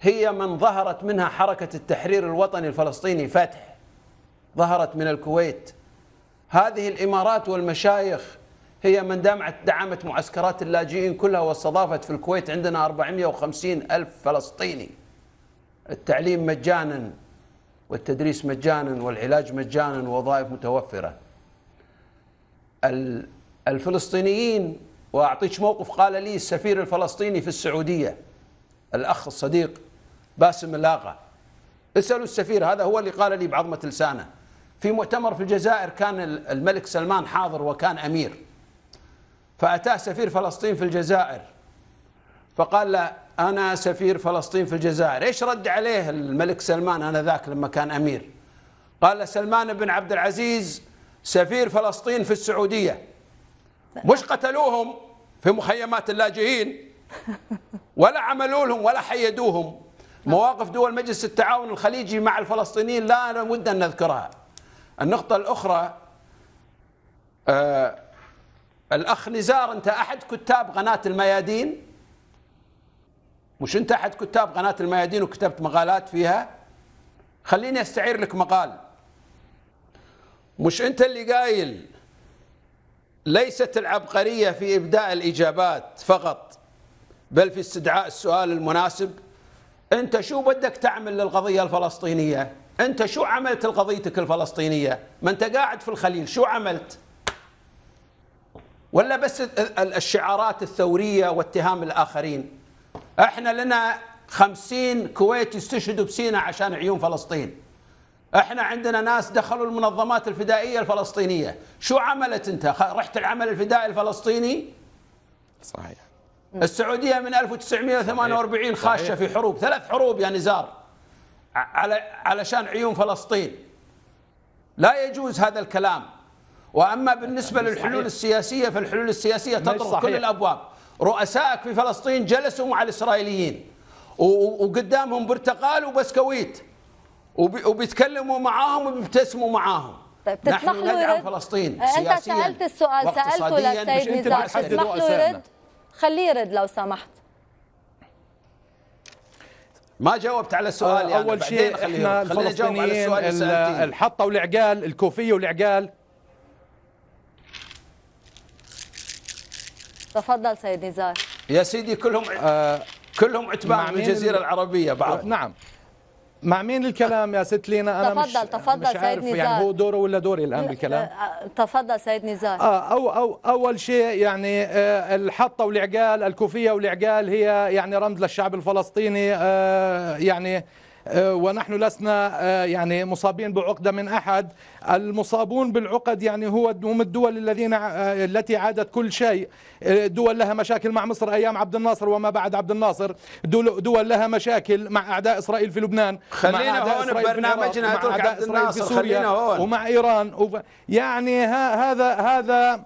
C: هي من ظهرت منها حركه التحرير الوطني الفلسطيني فتح ظهرت من الكويت هذه الامارات والمشايخ هي من دعمت دعمت معسكرات اللاجئين كلها واستضافت في الكويت عندنا 450 ألف فلسطيني التعليم مجانا والتدريس مجانا والعلاج مجانا ووظائف متوفرة الفلسطينيين وأعطيك موقف قال لي السفير الفلسطيني في السعودية الأخ الصديق باسم اللاقة اسألوا السفير هذا هو اللي قال لي بعظمة لسانه في مؤتمر في الجزائر كان الملك سلمان حاضر وكان أمير فأتاه سفير فلسطين في الجزائر فقال له أنا سفير فلسطين في الجزائر إيش رد عليه الملك سلمان أنا ذاك لما كان أمير قال له سلمان بن عبد العزيز سفير فلسطين في السعودية مش قتلوهم في مخيمات اللاجئين ولا عملوا لهم ولا حيدوهم مواقف دول مجلس التعاون الخليجي مع الفلسطينيين لا أن نذكرها النقطة الأخرى آه الأخ نزار أنت أحد كتاب قناة الميادين مش أنت أحد كتاب قناة الميادين وكتبت مقالات فيها خليني أستعير لك مقال مش أنت اللي قايل ليست العبقرية في إبداء الإجابات فقط بل في استدعاء السؤال المناسب أنت شو بدك تعمل للقضية الفلسطينية أنت شو عملت لقضيتك الفلسطينية ما أنت قاعد في الخليل شو عملت ولا بس الشعارات الثورية واتهام الآخرين احنا لنا خمسين كويتي استشهدوا بسينا عشان عيون فلسطين احنا عندنا ناس دخلوا المنظمات الفدائيه الفلسطينيه، شو عملت انت؟ رحت العمل الفدائي الفلسطيني؟ صحيح السعوديه من 1948 صحيح. خاشه في حروب، ثلاث حروب يا نزار على علشان عيون فلسطين. لا يجوز هذا الكلام. واما بالنسبه للحلول السياسيه فالحلول السياسيه تطرق كل الابواب. رؤسائك في فلسطين جلسوا مع الاسرائيليين وقدامهم برتقال وبسكويت وبيتكلموا معاهم وبيبتسموا معاهم
A: طيب تسمح له ندعم فلسطين انت سالت السؤال سالته للسيد نزار تسمح له يرد خليه يرد لو سمحت
C: ما جاوبت على السؤال آه، يعني اول شيء احنا الفلسطينيين الحطه والعقال الكوفيه والعقال
A: تفضل سيد نزار
C: يا سيدي كلهم آه كلهم اتباع من الجزيره العربيه بعض
D: نعم مع مين الكلام يا ست لينا انا تفضل مش تفضل مش عارف سيد يعني نزار يعني هو دوره ولا دوري الان بالكلام
A: آه، تفضل سيد نزار
D: اه او او اول شيء يعني آه الحطه والعقال الكوفيه والعقال هي يعني رمز للشعب الفلسطيني آه يعني آه، ونحن لسنا آه، يعني مصابين بعقدة من أحد المصابون بالعقد يعني هو هم الدول الذين آه، التي عادت كل شيء دول لها مشاكل مع مصر أيام عبد الناصر وما بعد عبد الناصر دول, دول لها مشاكل مع أعداء إسرائيل في لبنان خلينا مع هون برنامجنا مع أعداء إسرائيل في سوريا ومع إيران يعني هذا هذا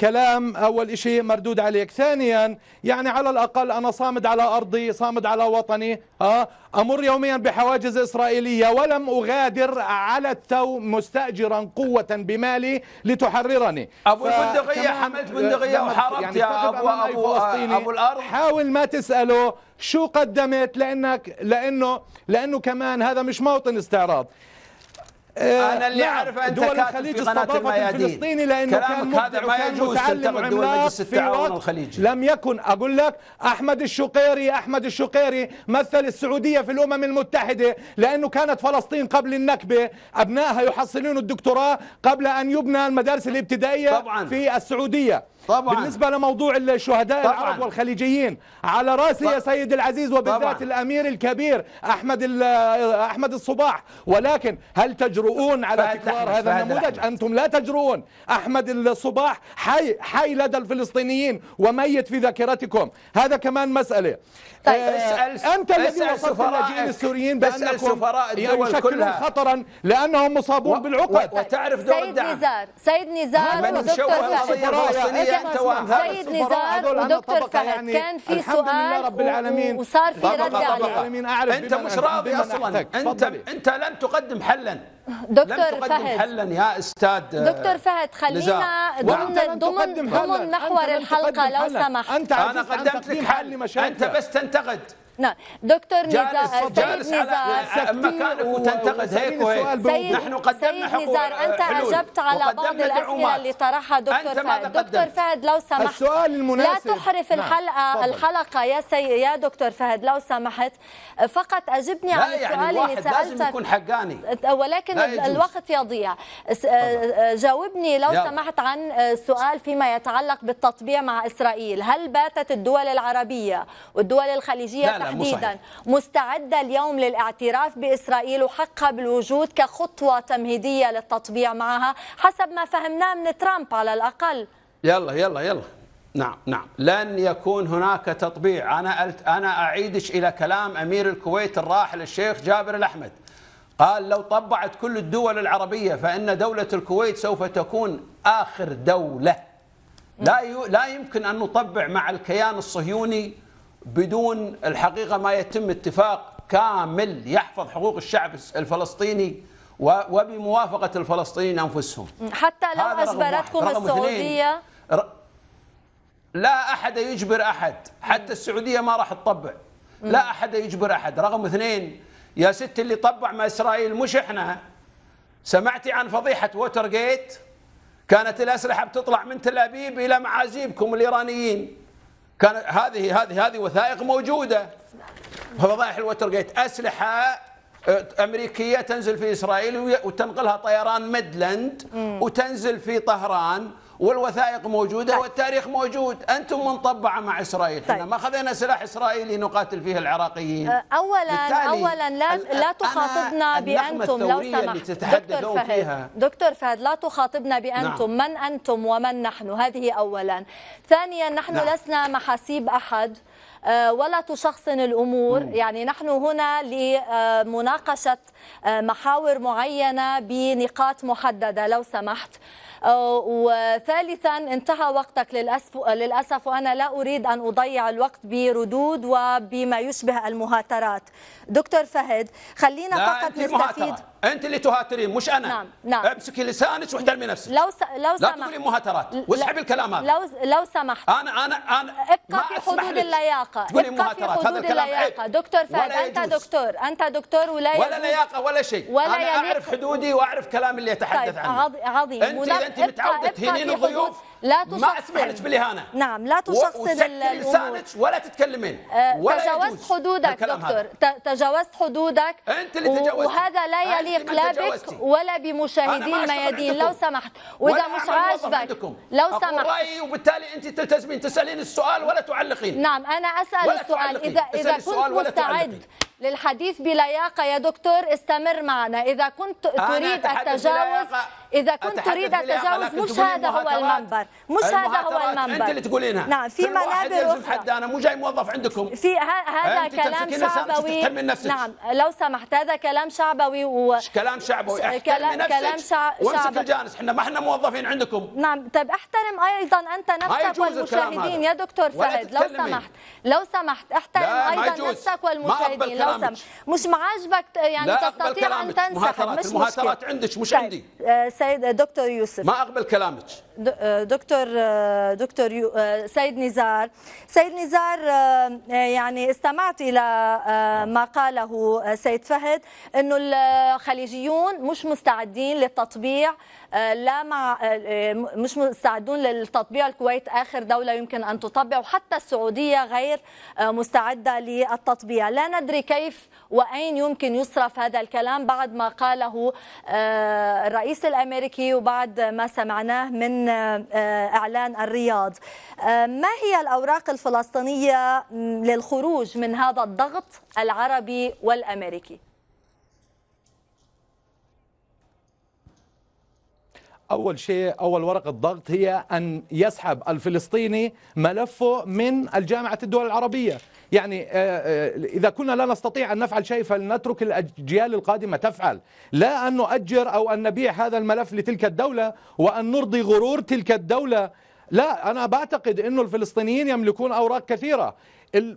D: كلام أول شيء مردود عليك ثانيا يعني على الأقل أنا صامد على أرضي صامد على وطني أه؟ أمر يوميا بحواجز إسرائيلية ولم أغادر على التو مستأجرا قوة بمالي لتحررني
C: أبو البندقية حملت بندقية وحاربت يعني يا أبو, أبو, أبو, أبو الأرض
D: حاول ما تسأله شو قدمت لأنك لأنه لأنه كمان هذا مش موطن استعراض
C: آه، انا اللي نعم، اعرف انت دول الخليج في قناه الميادين لانه كان يجوز تلتقى دول مجلس التعاون
D: الخليجي لم يكن اقول لك احمد الشقيري احمد الشقيري مثل السعوديه في الامم المتحده لانه كانت فلسطين قبل النكبه ابنائها يحصلون الدكتوراه قبل ان يبنى المدارس الابتدائيه طبعاً. في السعوديه طبعا بالنسبة لموضوع الشهداء طبعا العرب والخليجيين على راسي يا سيد العزيز وبالذات طبعا الأمير الكبير أحمد أحمد الصباح ولكن هل تجرؤون على تكرار هذا النموذج أنتم لا تجرؤون أحمد الصباح حي حي لدى الفلسطينيين وميت في ذاكرتكم هذا كمان مسألة طيب آه أسأل أنت الذي وصفت اللاجئين السوريين بأنكم سفراء يعني الدول خطرا لأنهم مصابون و بالعقد
A: وتعرف دور الدعم سيد نزار سيد نزار ودكتور الفلسطينية سيد نزار ودكتور فهد يعني كان في سؤال رب العالمين وصار في رد عليه انت مش
C: راضي اصلا انت انت لم تقدم حلا
A: دكتور فهد حلا يا
C: استاذ آه، دكتور فهد خلينا ضمن ضمن ضمن محور الحلقه لو سمحت انا قدمت لك حل انت بس تنتقد
A: نعم دكتور نزار سيد نزار اما كانك هيك وهيك نحن قدمنا سيد نزار انت اجبت على بعض الاسئله اللي طرحها دكتور فهد دكتور فهد لو سمحت السؤال المناسب لا تحرف نعم. الحلقه طبعا. الحلقه يا سي... يا دكتور فهد لو سمحت فقط اجبني على السؤال يعني اللي سالتك لازم يكون حقاني أه، ولكن الوقت يضيع أه، أه، جاوبني لو سمحت عن سؤال فيما يتعلق بالتطبيع مع اسرائيل هل باتت الدول العربيه والدول الخليجيه لا لا. تحديدا مستعدة اليوم للاعتراف بإسرائيل وحقها بالوجود كخطوة تمهيدية للتطبيع معها حسب ما فهمناه من ترامب على الأقل
C: يلا يلا يلا نعم نعم لن يكون هناك تطبيع أنا قلت أنا أعيدش إلى كلام أمير الكويت الراحل الشيخ جابر الأحمد قال لو طبعت كل الدول العربية فإن دولة الكويت سوف تكون آخر دولة لا لا يمكن أن نطبع مع الكيان الصهيوني بدون الحقيقه ما يتم اتفاق كامل يحفظ حقوق الشعب الفلسطيني وبموافقه الفلسطينيين انفسهم.
A: حتى لو اجبرتكم السعوديه
C: لا احد يجبر احد، حتى السعوديه ما راح تطبع. لا احد يجبر احد، رقم اثنين يا ست اللي طبع مع اسرائيل مش احنا. سمعتي عن فضيحه ووتر جيت؟ كانت الاسلحه بتطلع من تل ابيب الى معازيبكم الايرانيين. كان هذه هذه هذه وثائق موجوده فضائح الوتر جيت اسلحه آه، امريكيه تنزل في اسرائيل وتنقلها طيران ميدلاند وتنزل في طهران والوثائق موجودة طيب. والتاريخ موجود أنتم من طبع مع إسرائيل طيب. احنا ما خذينا سلاح إسرائيلي نقاتل فيه العراقيين أه،
A: أولا أولا لا, لا تخاطبنا بأنتم لو سمحت دكتور فهد فيها. دكتور فهد لا تخاطبنا بأنتم نعم. من أنتم ومن نحن هذه أولا ثانيا نحن نعم. لسنا محاسيب أحد أه، ولا تشخصن الامور مم. يعني نحن هنا لمناقشه أه، محاور معينه بنقاط محدده لو سمحت أه، وثالثا انتهى وقتك للأسف, للأسف وأنا لا أريد أن أضيع الوقت بردود وبما يشبه المهاترات دكتور فهد خلينا فقط نستفيد
C: انت اللي تهاترين مش انا نعم نعم امسكي لسانك واحترمي نفسك لو س...
A: لو سمحت لا تقولي مهاترات واسحبي الكلام هذا لو لو سمحت انا انا انا ابقى في حدود اللياقه تقولي مهاترات هذا الكلام اللياقه دكتور فهد انت دكتور انت دكتور ولا ولا لياقه
C: ولا شيء ولا انا يليق... اعرف حدودي واعرف كلام اللي اتحدث طيب عنه عظيم انت انت متعوده تهينين الضيوف لا تشخصن ما اسمح بالاهانه نعم لا تشخصن لسانك ولا تتكلمين ولا تجاوزت
A: حدودك دكتور تجاوزت حدودك انت اللي تجاوزت وهذا لا يليق لا بك ولا بمشاهدي الميادين لو سمحت واذا مش عاجبك لو سمحت رايي
C: وبالتالي انت تلتزمين تسالين السؤال ولا تعلقين نعم
A: انا اسال السؤال اذا اذا كنت مستعد للحديث بلياقة يا دكتور استمر معنا إذا كنت تريد التجاوز إذا كنت تريد التجاوز مش هذا هو المنبر مش هذا هو المنبر أنت اللي تقولينها نعم في منابر
C: أخرى أنا مو جاي موظف عندكم في
A: هذا كلام شعبوي نعم لو سمحت هذا كلام شعبوي و... كلام شعبوي احترمي كلام نفسك كلام شعبوي وامسك الجانس احنا ما احنا موظفين عندكم نعم طيب احترم ايضا انت نفسك والمشاهدين يا دكتور فهد لو سمحت لو سمحت احترم ايضا نفسك والمشاهدين الرسم مش معاجبك يعني تستطيع ان تنسحب مش مشكله المهاترات
C: عندك مش طيب. عندي
A: آه، سيد دكتور يوسف ما اقبل كلامك آه، دكتور آه، دكتور آه، سيد نزار سيد نزار يعني استمعت الى ما قاله سيد فهد انه الخليجيون مش مستعدين للتطبيع لا مع مش مستعدون للتطبيع الكويت اخر دوله يمكن ان تطبع وحتى السعوديه غير مستعده للتطبيع لا ندري كيف واين يمكن يصرف هذا الكلام بعد ما قاله الرئيس الامريكي وبعد ما سمعناه من آه، إعلان الرياض آه، ما هي الأوراق الفلسطينية للخروج من هذا الضغط العربي والأمريكي؟
D: أول شيء أول ورقة ضغط هي أن يسحب الفلسطيني ملفه من الجامعة الدول العربية يعني آه، آه، إذا كنا لا نستطيع أن نفعل شيء فلنترك الأجيال القادمة تفعل لا أن نؤجر أو أن نبيع هذا الملف لتلك الدولة وأن نرضي غرور تلك الدولة لا أنا بعتقد أن الفلسطينيين يملكون أوراق كثيرة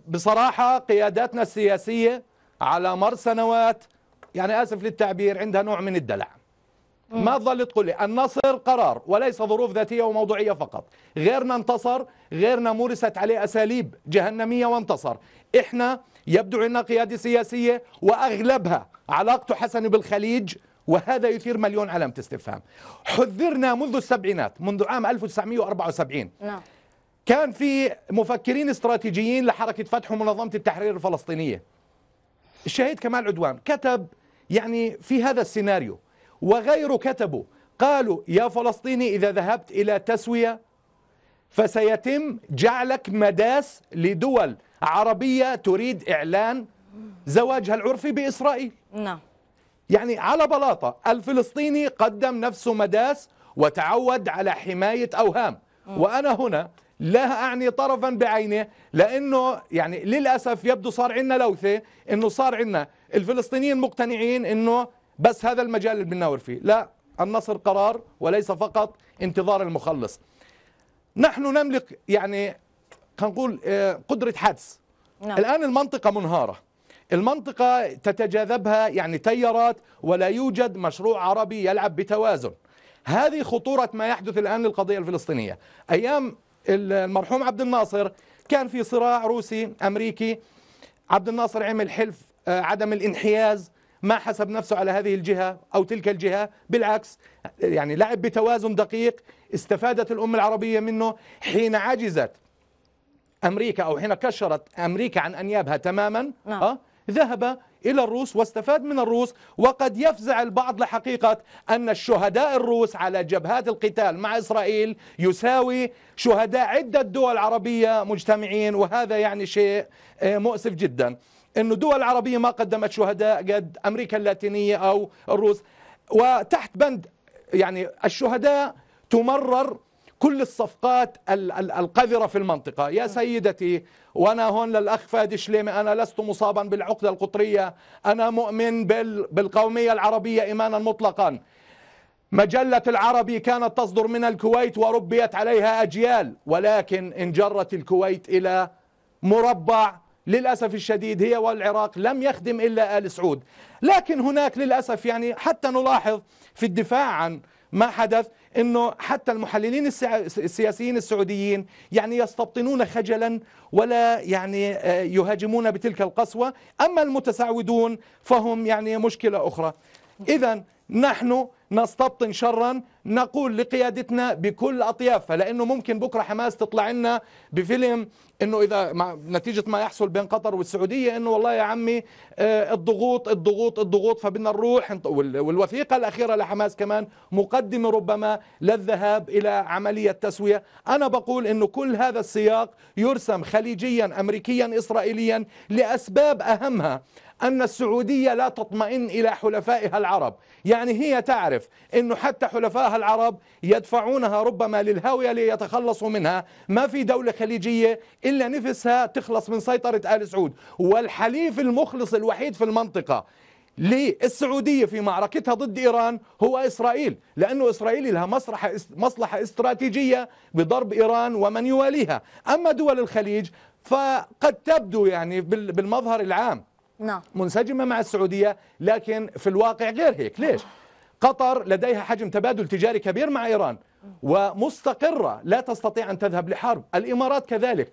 D: بصراحة قياداتنا السياسية على مر سنوات يعني آسف للتعبير عندها نوع من الدلع ما تظل تقول لي النصر قرار وليس ظروف ذاتية وموضوعية فقط غيرنا انتصر غيرنا مورست عليه أساليب جهنمية وانتصر إحنا يبدو عنا قيادة سياسية وأغلبها علاقته حسن بالخليج وهذا يثير مليون علامة استفهام حذرنا منذ السبعينات منذ عام 1974 نعم. كان في مفكرين استراتيجيين لحركة فتح ومنظمة التحرير الفلسطينية الشهيد كمال عدوان كتب يعني في هذا السيناريو وغيره كتبوا قالوا يا فلسطيني إذا ذهبت إلى تسوية فسيتم جعلك مداس لدول عربية تريد إعلان زواجها العرفي بإسرائيل نعم يعني على بلاطة الفلسطيني قدم نفسه مداس وتعود على حماية أوهام وأنا هنا لا أعني طرفا بعينه لأنه يعني للأسف يبدو صار عندنا لوثة أنه صار عندنا الفلسطينيين مقتنعين أنه بس هذا المجال اللي بنناور فيه لا النصر قرار وليس فقط انتظار المخلص نحن نملك يعني نقول آه، قدرة حدس نعم. الآن المنطقة منهارة المنطقة تتجاذبها يعني تيارات ولا يوجد مشروع عربي يلعب بتوازن هذه خطورة ما يحدث الآن للقضية الفلسطينية أيام المرحوم عبد الناصر كان في صراع روسي أمريكي عبد الناصر عمل حلف آه، عدم الانحياز ما حسب نفسه على هذه الجهة أو تلك الجهة بالعكس يعني لعب بتوازن دقيق استفادت الأمة العربية منه حين عجزت أمريكا أو حين كشرت أمريكا عن أنيابها تماما نعم. أه ذهب إلى الروس واستفاد من الروس وقد يفزع البعض لحقيقة أن الشهداء الروس على جبهات القتال مع إسرائيل يساوي شهداء عدة دول عربية مجتمعين وهذا يعني شيء آه، مؤسف جدا أن دول عربية ما قدمت شهداء قد أمريكا اللاتينية أو الروس وتحت بند يعني الشهداء تمرر كل الصفقات القذرة في المنطقة يا سيدتي وأنا هون للأخ فادي شليمي أنا لست مصابا بالعقدة القطرية أنا مؤمن بالقومية العربية إيمانا مطلقا مجلة العربي كانت تصدر من الكويت وربيت عليها أجيال ولكن انجرت الكويت إلى مربع للأسف الشديد هي والعراق لم يخدم إلا آل سعود لكن هناك للأسف يعني حتى نلاحظ في الدفاع عن ما حدث انه حتى المحللين السياسيين السعوديين يعني يستبطنون خجلا ولا يعني آه، يهاجمون بتلك القسوه، اما المتسعودون فهم يعني مشكله اخرى. اذا نحن نستبطن شرا نقول لقيادتنا بكل أطيافها لأنه ممكن بكرة حماس تطلع لنا بفيلم انه اذا ما نتيجه ما يحصل بين قطر والسعوديه انه والله يا عمي آه، الضغوط الضغوط الضغوط فبدنا نروح والوثيقه الاخيره لحماس كمان مقدمه ربما للذهاب الى عمليه تسويه، انا بقول انه كل هذا السياق يرسم خليجيا امريكيا اسرائيليا لاسباب اهمها أن السعودية لا تطمئن إلى حلفائها العرب يعني هي تعرف أنه حتى حلفائها العرب يدفعونها ربما للهاوية ليتخلصوا منها ما في دولة خليجية إلا نفسها تخلص من سيطرة آل سعود والحليف المخلص الوحيد في المنطقة للسعودية في معركتها ضد إيران هو إسرائيل لأنه إسرائيل لها مصلحة, مصلحة استراتيجية بضرب إيران ومن يواليها أما دول الخليج فقد تبدو يعني بالمظهر العام نعم. منسجمة مع السعودية لكن في الواقع غير هيك ليش؟ قطر لديها حجم تبادل تجاري كبير مع إيران ومستقرة لا تستطيع أن تذهب لحرب الإمارات كذلك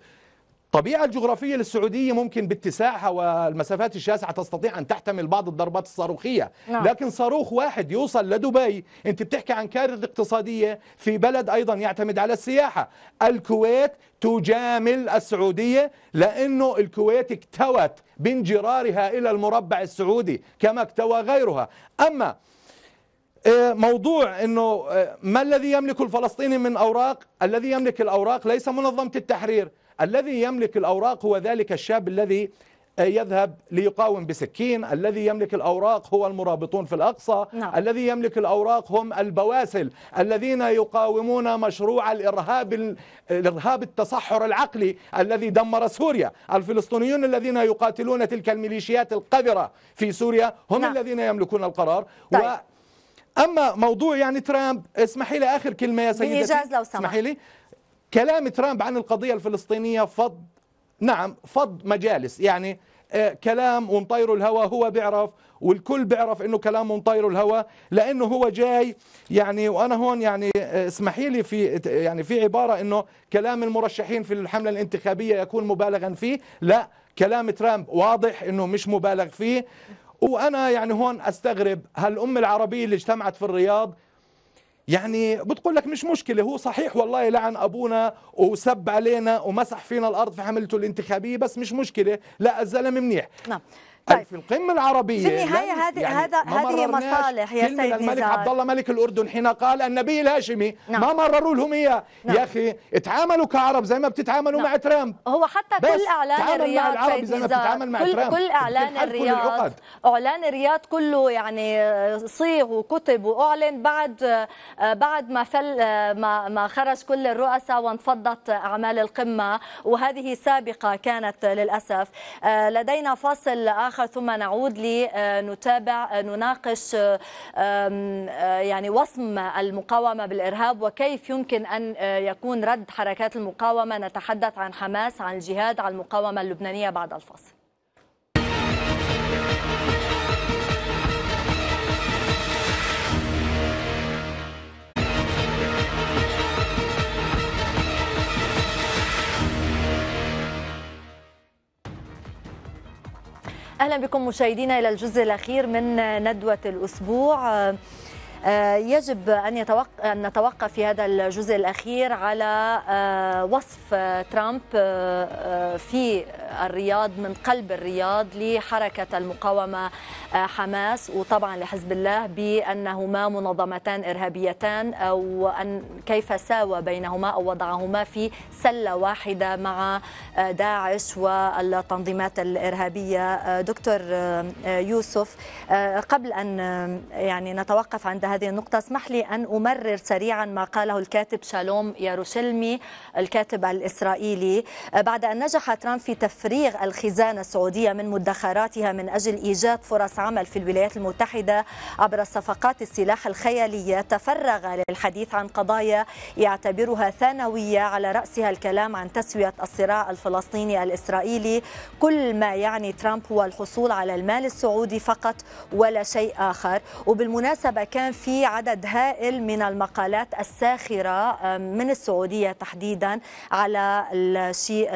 D: الطبيعة الجغرافية للسعودية ممكن باتساعها والمسافات الشاسعة تستطيع أن تحتمل بعض الضربات الصاروخية نعم. لكن صاروخ واحد يوصل لدبي أنت بتحكي عن كارثة اقتصادية في بلد أيضا يعتمد على السياحة الكويت تجامل السعودية لأنه الكويت اكتوت بانجرارها إلى المربع السعودي كما اكتوى غيرها أما آه، موضوع انه آه، ما الذي يملك الفلسطيني من اوراق الذي يملك الاوراق ليس منظمه التحرير الذي يملك الاوراق هو ذلك الشاب الذي آه، يذهب ليقاوم بسكين الذي يملك الأوراق هو المرابطون في الأقصى نعم. الذي يملك الأوراق هم البواسل الذين يقاومون مشروع الإرهاب الإرهاب التصحر العقلي الذي دمر سوريا الفلسطينيون الذين يقاتلون تلك الميليشيات القذرة في سوريا هم نعم. الذين يملكون القرار طيب. و اما موضوع يعني ترامب اسمحي لي اخر كلمه يا سيدتي بايجاز لو سمحت اسمحي لي كلام ترامب عن القضيه الفلسطينيه فض نعم فض مجالس يعني آه، كلام ومطير الهوى هو بيعرف والكل بيعرف انه كلام مطير الهوى لانه هو جاي يعني وانا هون يعني آه، اسمحي لي في يعني في عباره انه كلام المرشحين في الحمله الانتخابيه يكون مبالغا فيه لا كلام ترامب واضح انه مش مبالغ فيه وانا يعني هون استغرب هالام العربيه اللي اجتمعت في الرياض يعني بتقول لك مش مشكلة هو صحيح والله لعن أبونا وسب علينا ومسح فينا الأرض في حملته الانتخابية بس مش مشكلة لا الزلمة منيح نعم طيب. في القمه العربيه في النهايه هذه يعني هذا هذه مصالح يا سيدي الملك عبد الله ملك الاردن حين قال النبي الهاشمي نعم. ما مرروا لهم اياه نعم. يا اخي اتعاملوا كعرب زي ما بتتعاملوا نعم. مع
A: ترامب هو حتى كل اعلان الرياض مع العرب زي ما بتتعامل مع كل, ترامب. كل اعلان الرياض اعلان الرياض كله يعني آه، صيغ وكتب واعلن بعد آه، بعد ما فل آه، ما ما خرج كل الرؤساء وانفضت اعمال القمه وهذه سابقه كانت للاسف لدينا فاصل اخر آخر ثم نعود لنتابع نناقش آه، يعني وصم المقاومة بالإرهاب وكيف يمكن أن آه، يكون رد حركات المقاومة نتحدث عن حماس عن الجهاد عن المقاومة اللبنانية بعد الفصل أهلا بكم مشاهدينا إلى الجزء الأخير من ندوة الأسبوع آه، يجب أن, نتوقف في هذا الجزء الأخير على آه، وصف ترامب آه، في الرياض من قلب الرياض لحركة المقاومة حماس وطبعا لحزب الله بأنهما منظمتان إرهابيتان أو أن كيف ساوى بينهما أو وضعهما في سلة واحدة مع آه، داعش والتنظيمات الإرهابية آه، دكتور آه، يوسف قبل أن يعني نتوقف عند هذه النقطة اسمح لي أن أمرر سريعا ما قاله الكاتب شالوم ياروشلمي الكاتب الإسرائيلي بعد أن نجح ترامب في تفريغ الخزانة السعودية من مدخراتها من أجل إيجاد فرص عمل في الولايات المتحدة عبر صفقات السلاح الخيالية تفرغ للحديث عن قضايا يعتبرها ثانوية على رأسها الكلام عن تسوية الصراع الفلسطيني الإسرائيلي كل ما يعني ترامب هو الحصول على المال السعودي فقط ولا شيء آخر وبالمناسبة كان في عدد هائل من المقالات الساخرة من السعودية تحديدا على الشيء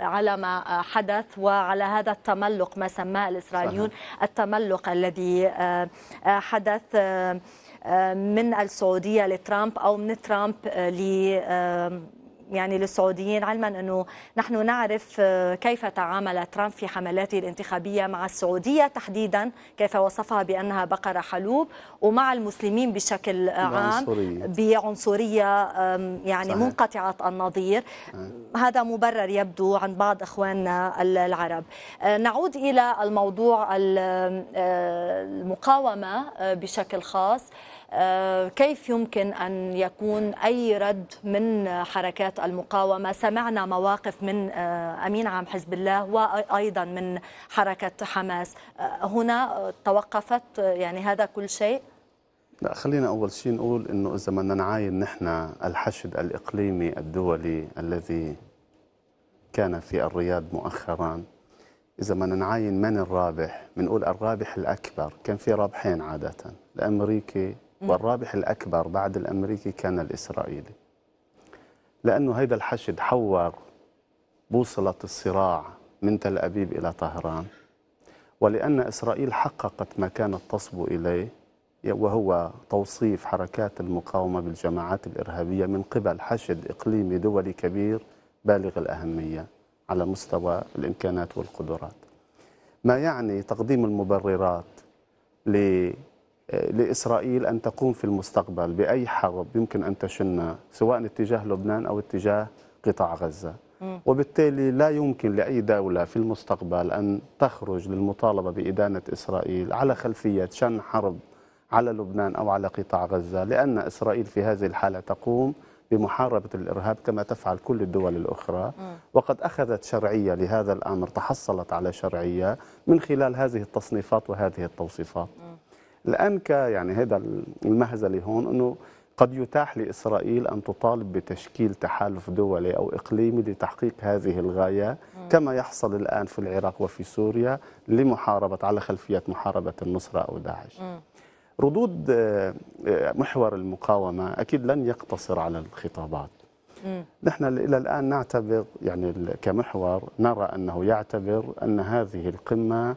A: على ما حدث وعلى هذا التملق ما سماه الإسرائيليون التملق التملق الذي آه، آه، حدث آه، من السعوديه لترامب او من ترامب ل يعني للسعوديين علما انه نحن نعرف آه، كيف تعامل ترامب في حملاته الانتخابيه مع السعوديه تحديدا كيف وصفها بانها بقره حلوب ومع المسلمين بشكل آه، عام بعنصريه يعني صحيح. منقطعه النظير هذا مبرر يبدو عن بعض اخواننا العرب آه، نعود الى الموضوع المقاومه بشكل خاص آه، كيف يمكن أن يكون أي رد من حركات المقاومة سمعنا مواقف من آه، أمين عام حزب الله وأيضا من حركة حماس آه، هنا توقفت يعني هذا كل شيء
B: لا خلينا أول شيء نقول أنه إذا بدنا نعاين نحن الحشد الإقليمي الدولي الذي كان في الرياض مؤخراً إذا ما نعاين من الرابح بنقول الرابح الأكبر كان في رابحين عادة الأمريكي والرابح الأكبر بعد الأمريكي كان الإسرائيلي لأنه هيدا الحشد حور بوصلة الصراع من تل أبيب إلى طهران ولأن إسرائيل حققت ما كانت تصبو إليه وهو توصيف حركات المقاومة بالجماعات الإرهابية من قبل حشد إقليمي دولي كبير بالغ الأهمية على مستوى الإمكانات والقدرات ما يعني تقديم المبررات لإسرائيل أن تقوم في المستقبل بأي حرب يمكن أن تشنها سواء اتجاه لبنان أو اتجاه قطاع غزة وبالتالي لا يمكن لأي دولة في المستقبل أن تخرج للمطالبة بإدانة إسرائيل على خلفية شن حرب على لبنان أو على قطاع غزة لأن إسرائيل في هذه الحالة تقوم بمحاربة الإرهاب كما تفعل كل الدول الأخرى وقد أخذت شرعية لهذا الأمر تحصلت على شرعية من خلال هذه التصنيفات وهذه التوصيفات الأنكى يعني هذا المهزلة هون أنه قد يتاح لإسرائيل أن تطالب بتشكيل تحالف دولي أو إقليمي لتحقيق هذه الغاية كما يحصل الآن في العراق وفي سوريا لمحاربة على خلفية محاربة النصرة أو داعش ردود آه، آه، محور المقاومة أكيد لن يقتصر على الخطابات نحن إلى الآن نعتبر يعني كمحور نرى أنه يعتبر أن هذه القمة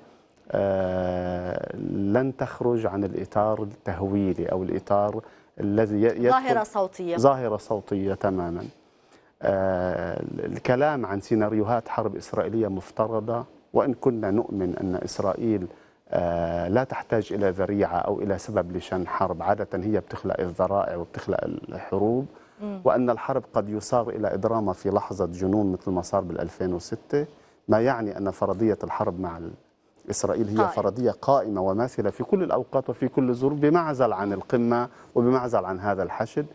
B: آه، لن تخرج عن الإطار التهويلي أو الإطار الذي ظاهرة صوتية ظاهرة صوتية تماما آه، الكلام عن سيناريوهات حرب إسرائيلية مفترضة وإن كنا نؤمن أن إسرائيل آه، لا تحتاج إلى ذريعة أو إلى سبب لشن حرب عادة هي بتخلق الذرائع وبتخلق الحروب وأن الحرب قد يصار إلى إدراما في لحظة جنون مثل ما صار بال2006 ما يعني أن فرضية الحرب مع إسرائيل هي قائم. فرضية قائمة وماثلة في كل الأوقات وفي كل الظروف بمعزل عن القمة وبمعزل عن هذا الحشد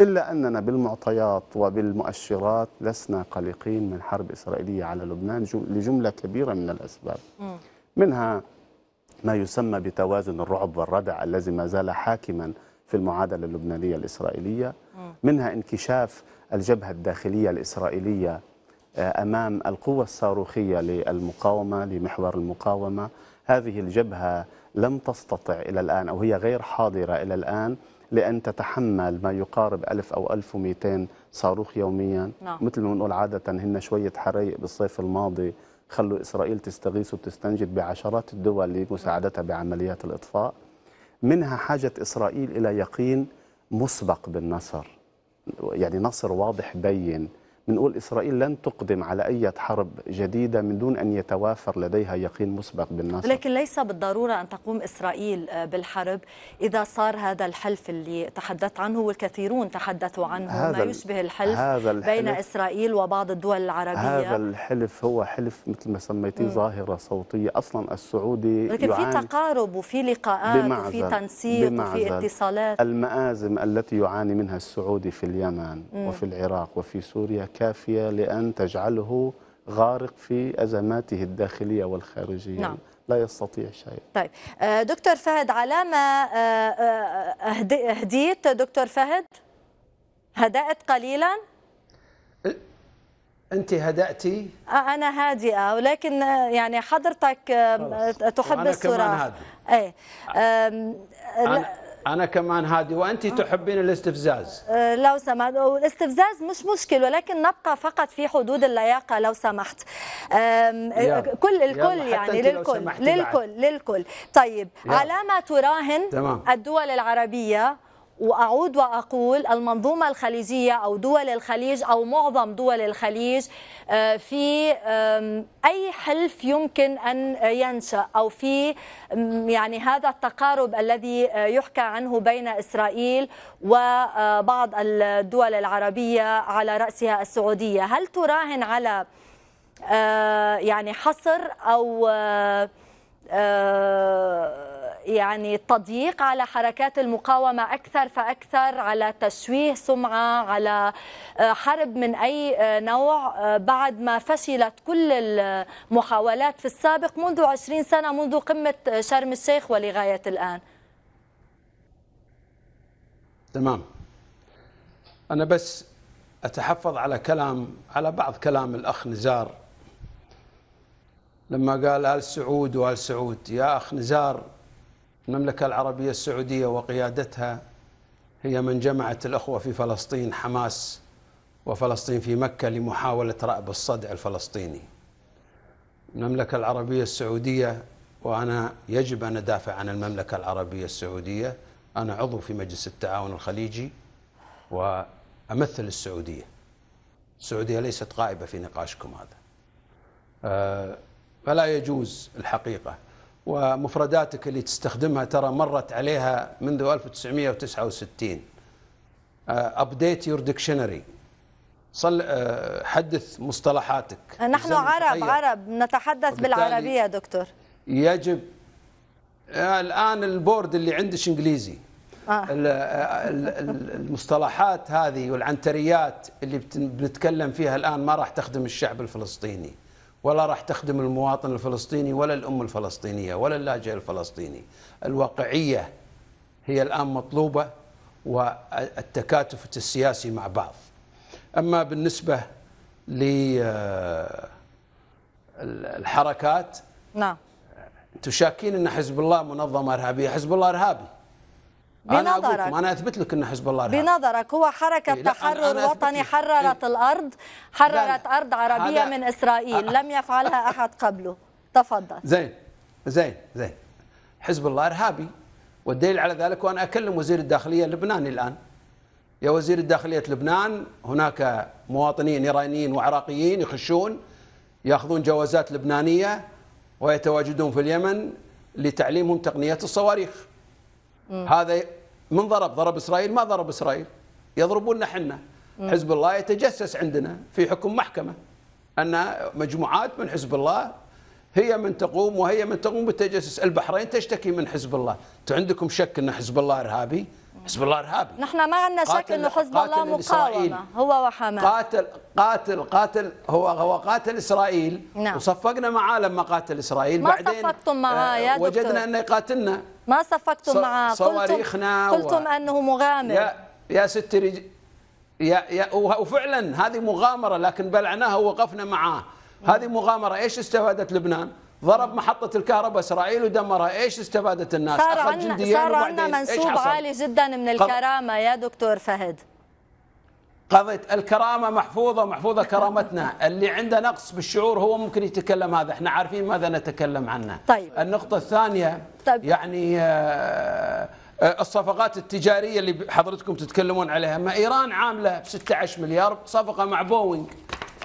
B: إلا أننا بالمعطيات وبالمؤشرات لسنا قلقين من حرب إسرائيلية على لبنان لجملة كبيرة من الأسباب منها ما يسمى بتوازن الرعب والردع الذي ما زال حاكما في المعادلة اللبنانية الإسرائيلية منها انكشاف الجبهة الداخلية الإسرائيلية آه، أمام القوة الصاروخية للمقاومة لمحور المقاومة هذه الجبهة لم تستطع إلى الآن أو هي غير حاضرة إلى الآن لأن تتحمل ما يقارب 1000 أو 1200 صاروخ يوميا نعم. مثل ما بنقول عادة هن شوية حرائق بالصيف الماضي خلوا إسرائيل تستغيث وتستنجد بعشرات الدول لمساعدتها بعمليات الإطفاء منها حاجة إسرائيل إلى يقين مسبق بالنصر يعني نصر واضح بين بنقول إسرائيل لن تقدم على أي حرب جديدة من دون أن يتوافر لديها يقين مسبق بالنصر
A: لكن ليس بالضرورة أن تقوم إسرائيل آه، بالحرب إذا صار هذا الحلف اللي تحدثت عنه والكثيرون تحدثوا عنه هذا ما يشبه الحلف, هذا الحلف بين إسرائيل وبعض الدول العربية هذا
B: الحلف هو حلف مثل ما سميتيه ظاهرة صوتية أصلا السعودي لكن في
A: تقارب وفي لقاءات وفي تنسيق وفي اتصالات
B: المآزم التي يعاني منها السعودي في اليمن م. وفي العراق وفي سوريا الكافية لأن تجعله غارق في أزماته الداخلية والخارجية نعم. لا يستطيع شيء
A: طيب آه، دكتور فهد علامة آه، آه، هديت دكتور فهد هدأت قليلا أنت
C: هدأتي
A: أنا هادئة ولكن يعني حضرتك تحب الصراع أي أنا
C: أنا كمان هادي وأنت آه. تحبين الاستفزاز
A: أه لو سمحت الاستفزاز مش مشكل ولكن نبقى فقط في حدود اللياقة لو سمحت آه، كل الكل يعني للكل للكل للكل طيب يلا. على ما تراهن تمام. الدول العربية واعود واقول المنظومه الخليجيه او دول الخليج او معظم دول الخليج آه، في اي حلف يمكن ان ينشا او في يعني هذا التقارب الذي آه، يحكى عنه بين اسرائيل وبعض آه، الدول العربيه على راسها السعوديه، هل تراهن على يعني حصر او آه، يعني تضييق على حركات المقاومة أكثر فأكثر على تشويه سمعة على آه، حرب من أي آه، نوع بعد ما فشلت كل المحاولات في السابق منذ عشرين سنة منذ قمة شرم الشيخ ولغاية الآن
C: تمام أنا بس أتحفظ على كلام على بعض كلام الأخ نزار لما قال آل سعود وآل سعود يا أخ نزار المملكة العربية السعودية وقيادتها هي من جمعت الأخوة في فلسطين حماس وفلسطين في مكة لمحاولة رأب الصدع الفلسطيني المملكة العربية السعودية وأنا يجب أن أدافع عن المملكة العربية السعودية أنا عضو في مجلس التعاون الخليجي وأمثل السعودية السعودية ليست غائبة في نقاشكم هذا أه فلا يجوز الحقيقة ومفرداتك اللي تستخدمها ترى مرت عليها منذ 1969 أبديت يور ديكشنري صل آه، حدث مصطلحاتك
A: آه، نحن عرب تغير. عرب نتحدث بالعربية دكتور
C: يجب آه، الآن البورد اللي عندش إنجليزي آه. المصطلحات هذه والعنتريات اللي بنتكلم فيها الآن ما راح تخدم الشعب الفلسطيني ولا راح تخدم المواطن الفلسطيني ولا الأم الفلسطينية ولا اللاجئ الفلسطيني الواقعية هي الآن مطلوبة والتكاتف السياسي مع بعض أما بالنسبة للحركات آه، نعم تشاكين أن حزب الله منظمة إرهابية حزب الله إرهابي
A: أنا بنظرك أنا, أنا
C: أثبت لك أن حزب الله إرهاب
A: بنظرك هو حركة إيه تحرر أنا وطني إيه، حررت إيه الأرض حررت أرض عربية من إسرائيل أه. لم يفعلها أحد قبله تفضل زين
C: زين زين حزب الله إرهابي والدليل على ذلك وأنا أكلم وزير الداخلية اللبناني الآن يا وزير الداخلية لبنان هناك مواطنين إيرانيين وعراقيين يخشون يأخذون جوازات لبنانية ويتواجدون في اليمن لتعليمهم تقنية الصواريخ هذا من ضرب ضرب اسرائيل ما ضرب اسرائيل يضربوننا احنا حزب الله يتجسس عندنا في حكم محكمه ان مجموعات من حزب الله هي من تقوم وهي من تقوم بالتجسس البحرين تشتكي من حزب الله انتم عندكم شك ان حزب الله ارهابي حزب الله ارهابي
A: نحن ما عندنا شك انه حزب الله مقاومه
C: هو وحماس قاتل قاتل قاتل هو هو قاتل اسرائيل نعم. وصفقنا معاه لما قاتل اسرائيل ما بعدين صفقتم معاه آه، يا دكتور وجدنا انه يقاتلنا
A: ما صفقتم معاه صواريخنا قلتم, قلتم و... انه مغامر يا,
C: يا ست رج... يا يا وفعلا هذه مغامره لكن بلعناها ووقفنا معاه هذه مغامره ايش استفادت لبنان؟ ضرب محطة الكهرباء إسرائيل ودمرها إيش استفادت الناس صار عندنا, صار عندنا منسوب عالي
A: جدا من الكرامة يا دكتور فهد
C: قضية الكرامة محفوظة محفوظة كرامتنا اللي عنده نقص بالشعور هو ممكن يتكلم هذا احنا عارفين ماذا نتكلم عنه طيب. النقطة الثانية طيب. يعني آه، آه، الصفقات التجارية اللي حضرتكم تتكلمون عليها ما إيران عاملة ب 16 مليار صفقة مع بوينغ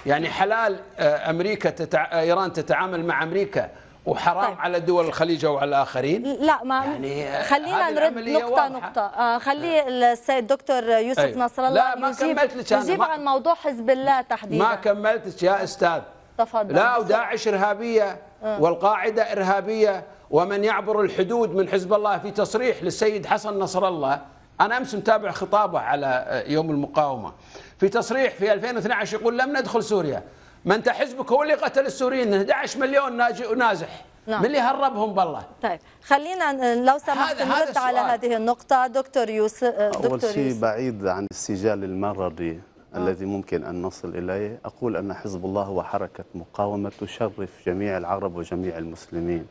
C: يعني حلال آه، امريكا تتع... آه، ايران تتعامل مع امريكا وحرام طيب. على دول الخليج او على الاخرين
A: لا ما يعني خلينا آه، نرد نقطه واضحة. نقطه آه خلي السيد دكتور يوسف أيوه. نصر الله لا ما كملت لك يجيب ما... عن موضوع حزب الله تحديدا ما
C: كملت يا استاذ
A: تفضل لا وداعش
C: ارهابيه أه. والقاعده ارهابيه ومن يعبر الحدود من حزب الله في تصريح للسيد حسن نصر الله انا امس متابع خطابه على يوم المقاومه في تصريح في 2012 يقول لم ندخل سوريا ما انت حزبك هو اللي قتل السوريين 11 مليون ونازح نعم. من اللي هربهم بالله
A: طيب خلينا لو سمحت نرد على هذه النقطة دكتور يوسف آه، دكتور أول شيء
B: بعيد عن السجال المرضي آه. الذي ممكن أن نصل إليه أقول أن حزب الله هو حركة مقاومة تشرف جميع العرب وجميع المسلمين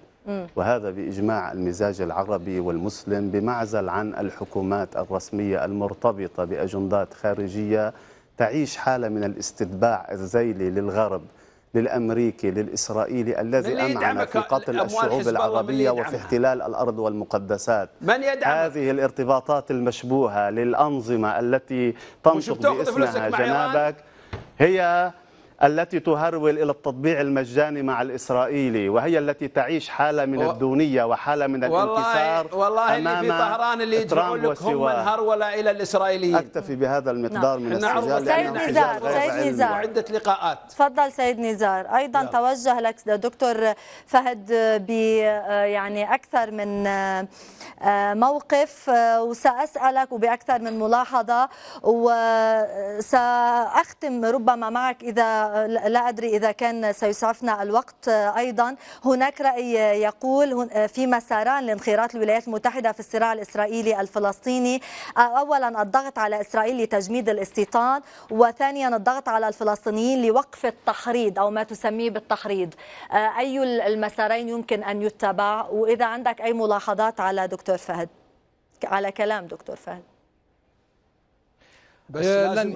B: وهذا بإجماع المزاج العربي والمسلم بمعزل عن الحكومات الرسمية المرتبطة بأجندات خارجية تعيش حالة من الاستتباع الذيلي للغرب للامريكي للاسرائيلي الذي امعن في قتل الشعوب العربيه وفي احتلال الارض والمقدسات من يدعمك؟ هذه الارتباطات المشبوهه للانظمه التي تنطق طيب، باسمها جنابك هي التي تهرول إلى التطبيع المجاني مع الإسرائيلي وهي التي تعيش حالة من الدونية وحالة من
C: الانكسار والله, والله أمام اللي في طهران اللي يدعون لك هم من إلى الإسرائيليين أكتفي بهذا المقدار نعم. من نعم. السجال سيد نزار سيد نزار
A: عدة لقاءات تفضل سيد نزار أيضا نعم. توجه لك دكتور فهد ب يعني أكثر من آه، موقف آه، وسأسألك وبأكثر من ملاحظة وسأختم ربما معك إذا لا أدري إذا كان سيسعفنا الوقت آه، أيضا هناك رأي يقول آه، في مساران لانخراط الولايات المتحدة في الصراع الإسرائيلي الفلسطيني آه، أولا الضغط على إسرائيل لتجميد الاستيطان وثانيا الضغط على الفلسطينيين لوقف التحريض أو ما تسميه بالتحريض أي المسارين يمكن أن يتبع وإذا عندك أي ملاحظات على دكتور فهد على كلام دكتور فهد
D: بس آه، لن,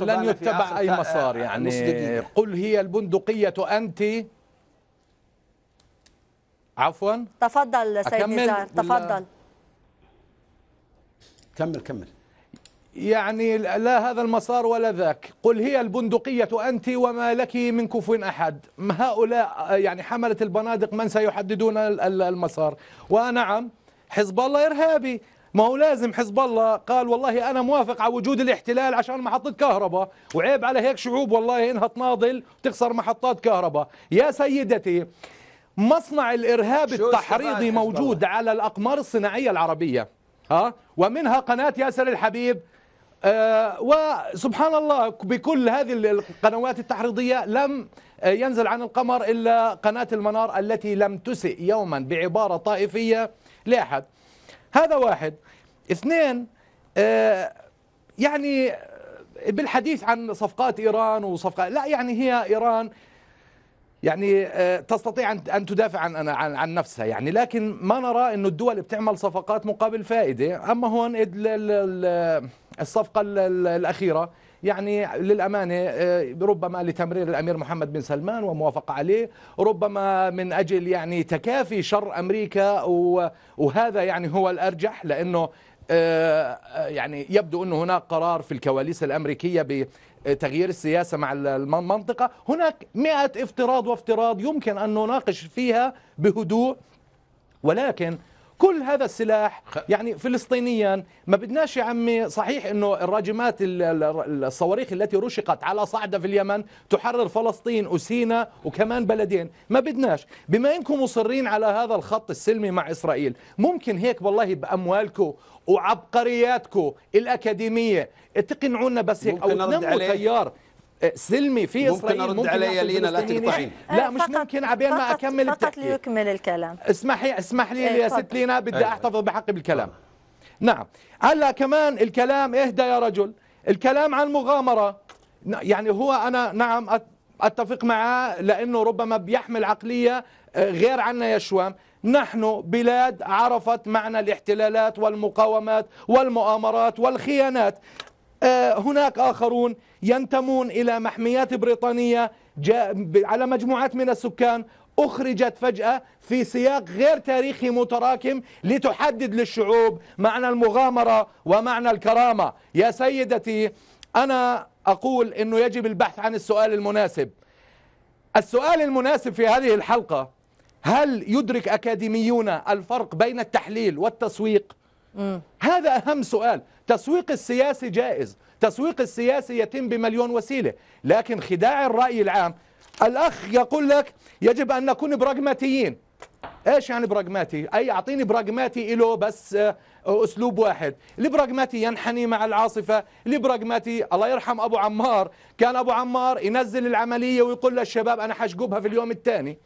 D: لن يتبع أي مسار يعني مسجدين. قل هي البندقية أنت عفوا
A: تفضل سيد نزار تفضل
C: كمل كمل
D: يعني لا هذا المسار ولا ذاك قل هي البندقية أنت وما لك من كفو أحد هؤلاء يعني حملة البنادق من سيحددون المسار ونعم حزب الله إرهابي ما هو لازم حزب الله قال والله انا موافق على وجود الاحتلال عشان محطه كهرباء وعيب على هيك شعوب والله انها تناضل وتخسر محطات كهرباء يا سيدتي مصنع الارهاب التحريضي موجود على الاقمار الصناعيه العربيه ها ومنها قناه ياسر الحبيب آه وسبحان الله بكل هذه القنوات التحريضيه لم آه، ينزل عن القمر الا قناه المنار التي لم تسئ يوما بعباره طائفيه لاحد هذا واحد اثنين آه، يعني آه، بالحديث عن صفقات إيران وصفقات لا يعني هي إيران يعني آه، تستطيع أن تدافع عن, عن, عن نفسها يعني لكن ما نرى انه الدول بتعمل صفقات مقابل فائدة أما هون الصفقة الأخيرة يعني للأمانة آه، ربما لتمرير الأمير محمد بن سلمان وموافقة عليه ربما من أجل يعني تكافي شر أمريكا وهذا يعني هو الأرجح لأنه آه، آه، يعني يبدو أن هناك قرار في الكواليس الأمريكية تغيير السياسة مع المنطقة هناك مئة افتراض وافتراض يمكن أن نناقش فيها بهدوء ولكن كل هذا السلاح يعني فلسطينيا ما بدناش يا عمي صحيح انه الراجمات الصواريخ التي رشقت على صعده في اليمن تحرر فلسطين وسينا وكمان بلدين ما بدناش بما انكم مصرين على هذا الخط السلمي مع اسرائيل ممكن هيك والله باموالكم وعبقرياتكم الاكاديميه تقنعونا بس هيك او تنموا تيار سلمي في اسرائيل ممكن ارد علي لينا لا تقطعين آه، لا مش فقط
A: ممكن عبين ما اكمل فقط التحكي. ليكمل الكلام اسمحي اسمح لي إيه، يا ست لينا بدي أيوة. احتفظ
D: بحقي بالكلام نعم هلا كمان الكلام اهدى يا رجل الكلام عن مغامره يعني هو انا نعم اتفق معاه لانه ربما بيحمل عقليه آه، غير عنا يا شوام نحن بلاد عرفت معنى الاحتلالات والمقاومات والمؤامرات والخيانات آه، هناك آخرون ينتمون إلى محميات بريطانية على مجموعات من السكان أخرجت فجأة في سياق غير تاريخي متراكم لتحدد للشعوب معنى المغامرة ومعنى الكرامة يا سيدتي أنا أقول أنه يجب البحث عن السؤال المناسب السؤال المناسب في هذه الحلقة هل يدرك أكاديميون الفرق بين التحليل والتسويق؟ م. هذا أهم سؤال التسويق السياسي جائز التسويق السياسي يتم بمليون وسيلة لكن خداع الرأي العام الأخ يقول لك يجب أن نكون براغماتيين ايش يعني براغماتي اي اعطيني براغماتي له بس آه، اسلوب واحد البراغماتي ينحني مع العاصفه البراغماتي الله يرحم ابو عمار كان ابو عمار ينزل العمليه ويقول للشباب انا حشقبها في اليوم الثاني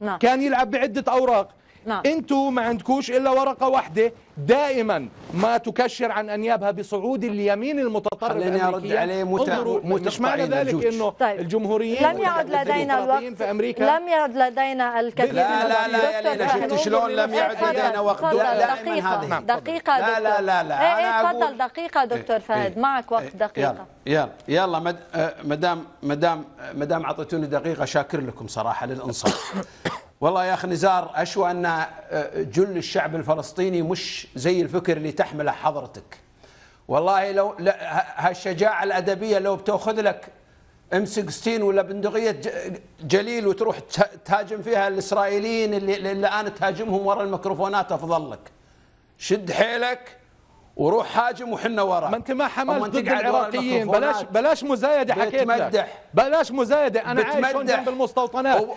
D: نعم. كان يلعب بعده اوراق نعم. انتوا ما عندكوش الا ورقه واحده دائما ما تكشر عن انيابها بصعود اليمين المتطرف خليني ارد عليه مت... مت... مش معنى ذلك انه طيب. الجمهوريين لم يعد لدينا
A: الوقت في أمريكا لم يعد لدينا الكثير لا لا لا لا
C: ليلى نعم. شلون لم يعد
A: لدينا وقت لا لا دقيقه نعم. لا لا لا لا ايه تفضل دقيقه إيه، دكتور إيه. فهد معك وقت إيه، دقيقه
C: يلا يلا آه، مدام مدام مدام اعطيتوني دقيقه شاكر لكم صراحه للانصاف والله يا اخي نزار اشوى ان آه، جل الشعب الفلسطيني مش زي الفكر اللي تحمله حضرتك والله لو هالشجاعه الادبيه لو بتاخذ لك ام 16 ولا بندقيه جليل وتروح تهاجم فيها الاسرائيليين اللي, الان تهاجمهم وراء الميكروفونات افضل لك شد حيلك وروح هاجم وحنا وراك ما انت ما حملت ضد العراقيين بلاش بلاش مزايده حكيت لك بلاش مزايده انا عايش جنب المستوطنات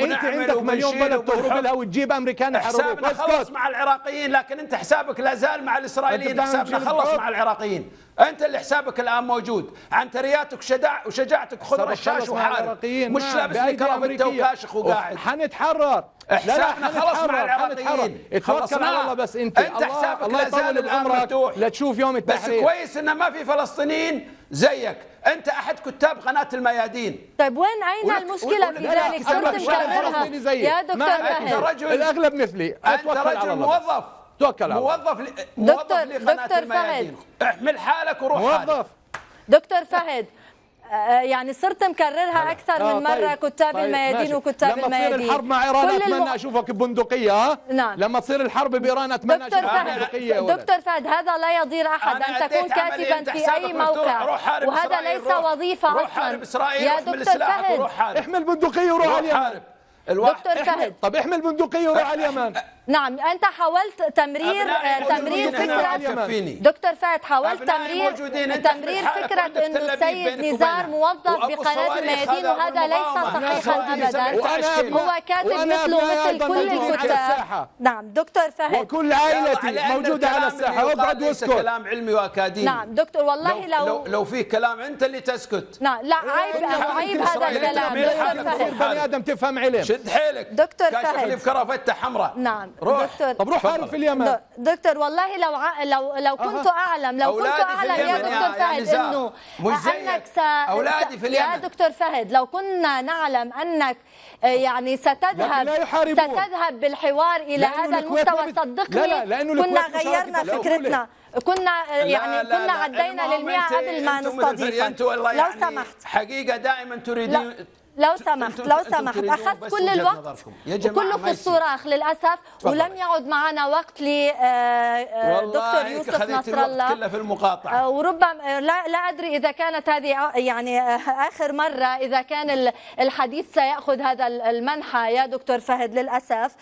C: انت عندك مليون بلد تهرب لها وتجيب امريكان حسابنا خلص مع العراقيين لكن انت حسابك لا زال مع الاسرائيليين حسابنا خلص مع العراقيين انت اللي حسابك الان موجود عنترياتك شجاع وشجاعتك خذ رشاش وحارب مش لابس لي انت وكاشخ وقاعد حنتحرر حسابنا خلص مع العراقيين توكل على الله بس انت انت الله حسابك الله لا زال الامر مفتوح لا تشوف يوم التحرير بس كويس انه ما في فلسطينيين زيك انت احد كتاب قناه الميادين
A: طيب وين اين المشكله في ذلك صرت مكررها يا دكتور فهد
D: الاغلب مثلي
C: انت رجل موظف توكل على موظف ل... دكتور دكتور فهد احمل حالك وروح موظف
A: حالك. دكتور فهد آه، يعني صرت مكررها اكثر آه من مره طيب كتاب طيب الميادين وكتاب لما الميادين لما تصير الحرب مع ايران اتمنى الم...
D: اشوفك ببندقيه نعم لما تصير الحرب بايران اتمنى اشوفك ببندقيه دكتور
A: فهد هذا لا يضير احد ان تكون كاتبا في اي موقع وهذا ليس وظيفه روح اصلا حارب إسرائيل يا دكتور فهد احمل
D: بندقيه وروح اليمن دكتور فهد طب احمل بندقيه وروح على اليمن
A: نعم انت حاولت تمرير آه، تمرير فكره دكتور فهد حاولت تمرير تمرير فكره انه السيد نزار موظف بقناه الميادين وهذا ليس صحيحا ابدا هو كاتب مثله مثل كل الكتاب نعم دكتور فهد وكل عائلتي موجوده على الساحه وابعد واسكت كلام
C: علمي واكاديمي نعم
A: دكتور والله لو
C: لو, في فيه كلام انت اللي تسكت
A: نعم لا إيه، عيب عيب هذا الكلام دكتور فهد بني
C: ادم تفهم علم شد حيلك دكتور فهد كشف لي بكرافته حمراء
A: نعم روح دكتور طب روح خارج في اليمن دكتور والله لو ع... لو لو كنت اعلم لو كنت اعلم يا دكتور يعني، يعني فهد يعني انه انك س... اولادي في اليمن يا دكتور فهد لو كنا نعلم انك آه، يعني ستذهب ستذهب بالحوار الى هذا المستوى صدقني لا لا لأنه كنا غيرنا فكرتنا كنا آه، يعني لا لا كنا عدينا للمئة قبل ما نستضيفك لو يعني سمحت
C: حقيقه دائما تريدين
A: لو سمحت لو سمحت اخذت كل الوقت وكله في الصراخ للاسف ولم يعد معنا وقت لدكتور آه، آه، يوسف نصر الله كله في المقاطعه آه، وربما لا لا ادري اذا كانت هذه يعني اخر مره اذا كان الحديث سياخذ هذا المنحى يا دكتور فهد للاسف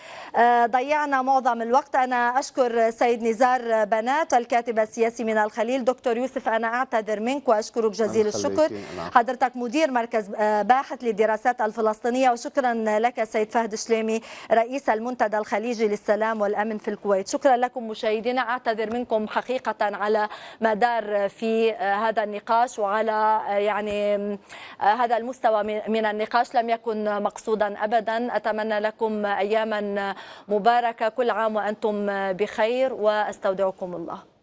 A: ضيعنا معظم الوقت انا اشكر سيد نزار بنات الكاتب السياسي من الخليل دكتور يوسف انا اعتذر منك واشكرك جزيل الشكر حضرتك مدير مركز باحث لدراسه الدراسات الفلسطينية وشكرا لك سيد فهد شليمي رئيس المنتدى الخليجي للسلام والأمن في الكويت شكرا لكم مشاهدينا أعتذر منكم حقيقة على ما دار في هذا النقاش وعلى يعني هذا المستوى من النقاش لم يكن مقصودا أبدا أتمنى لكم أياما مباركة كل عام وأنتم بخير وأستودعكم الله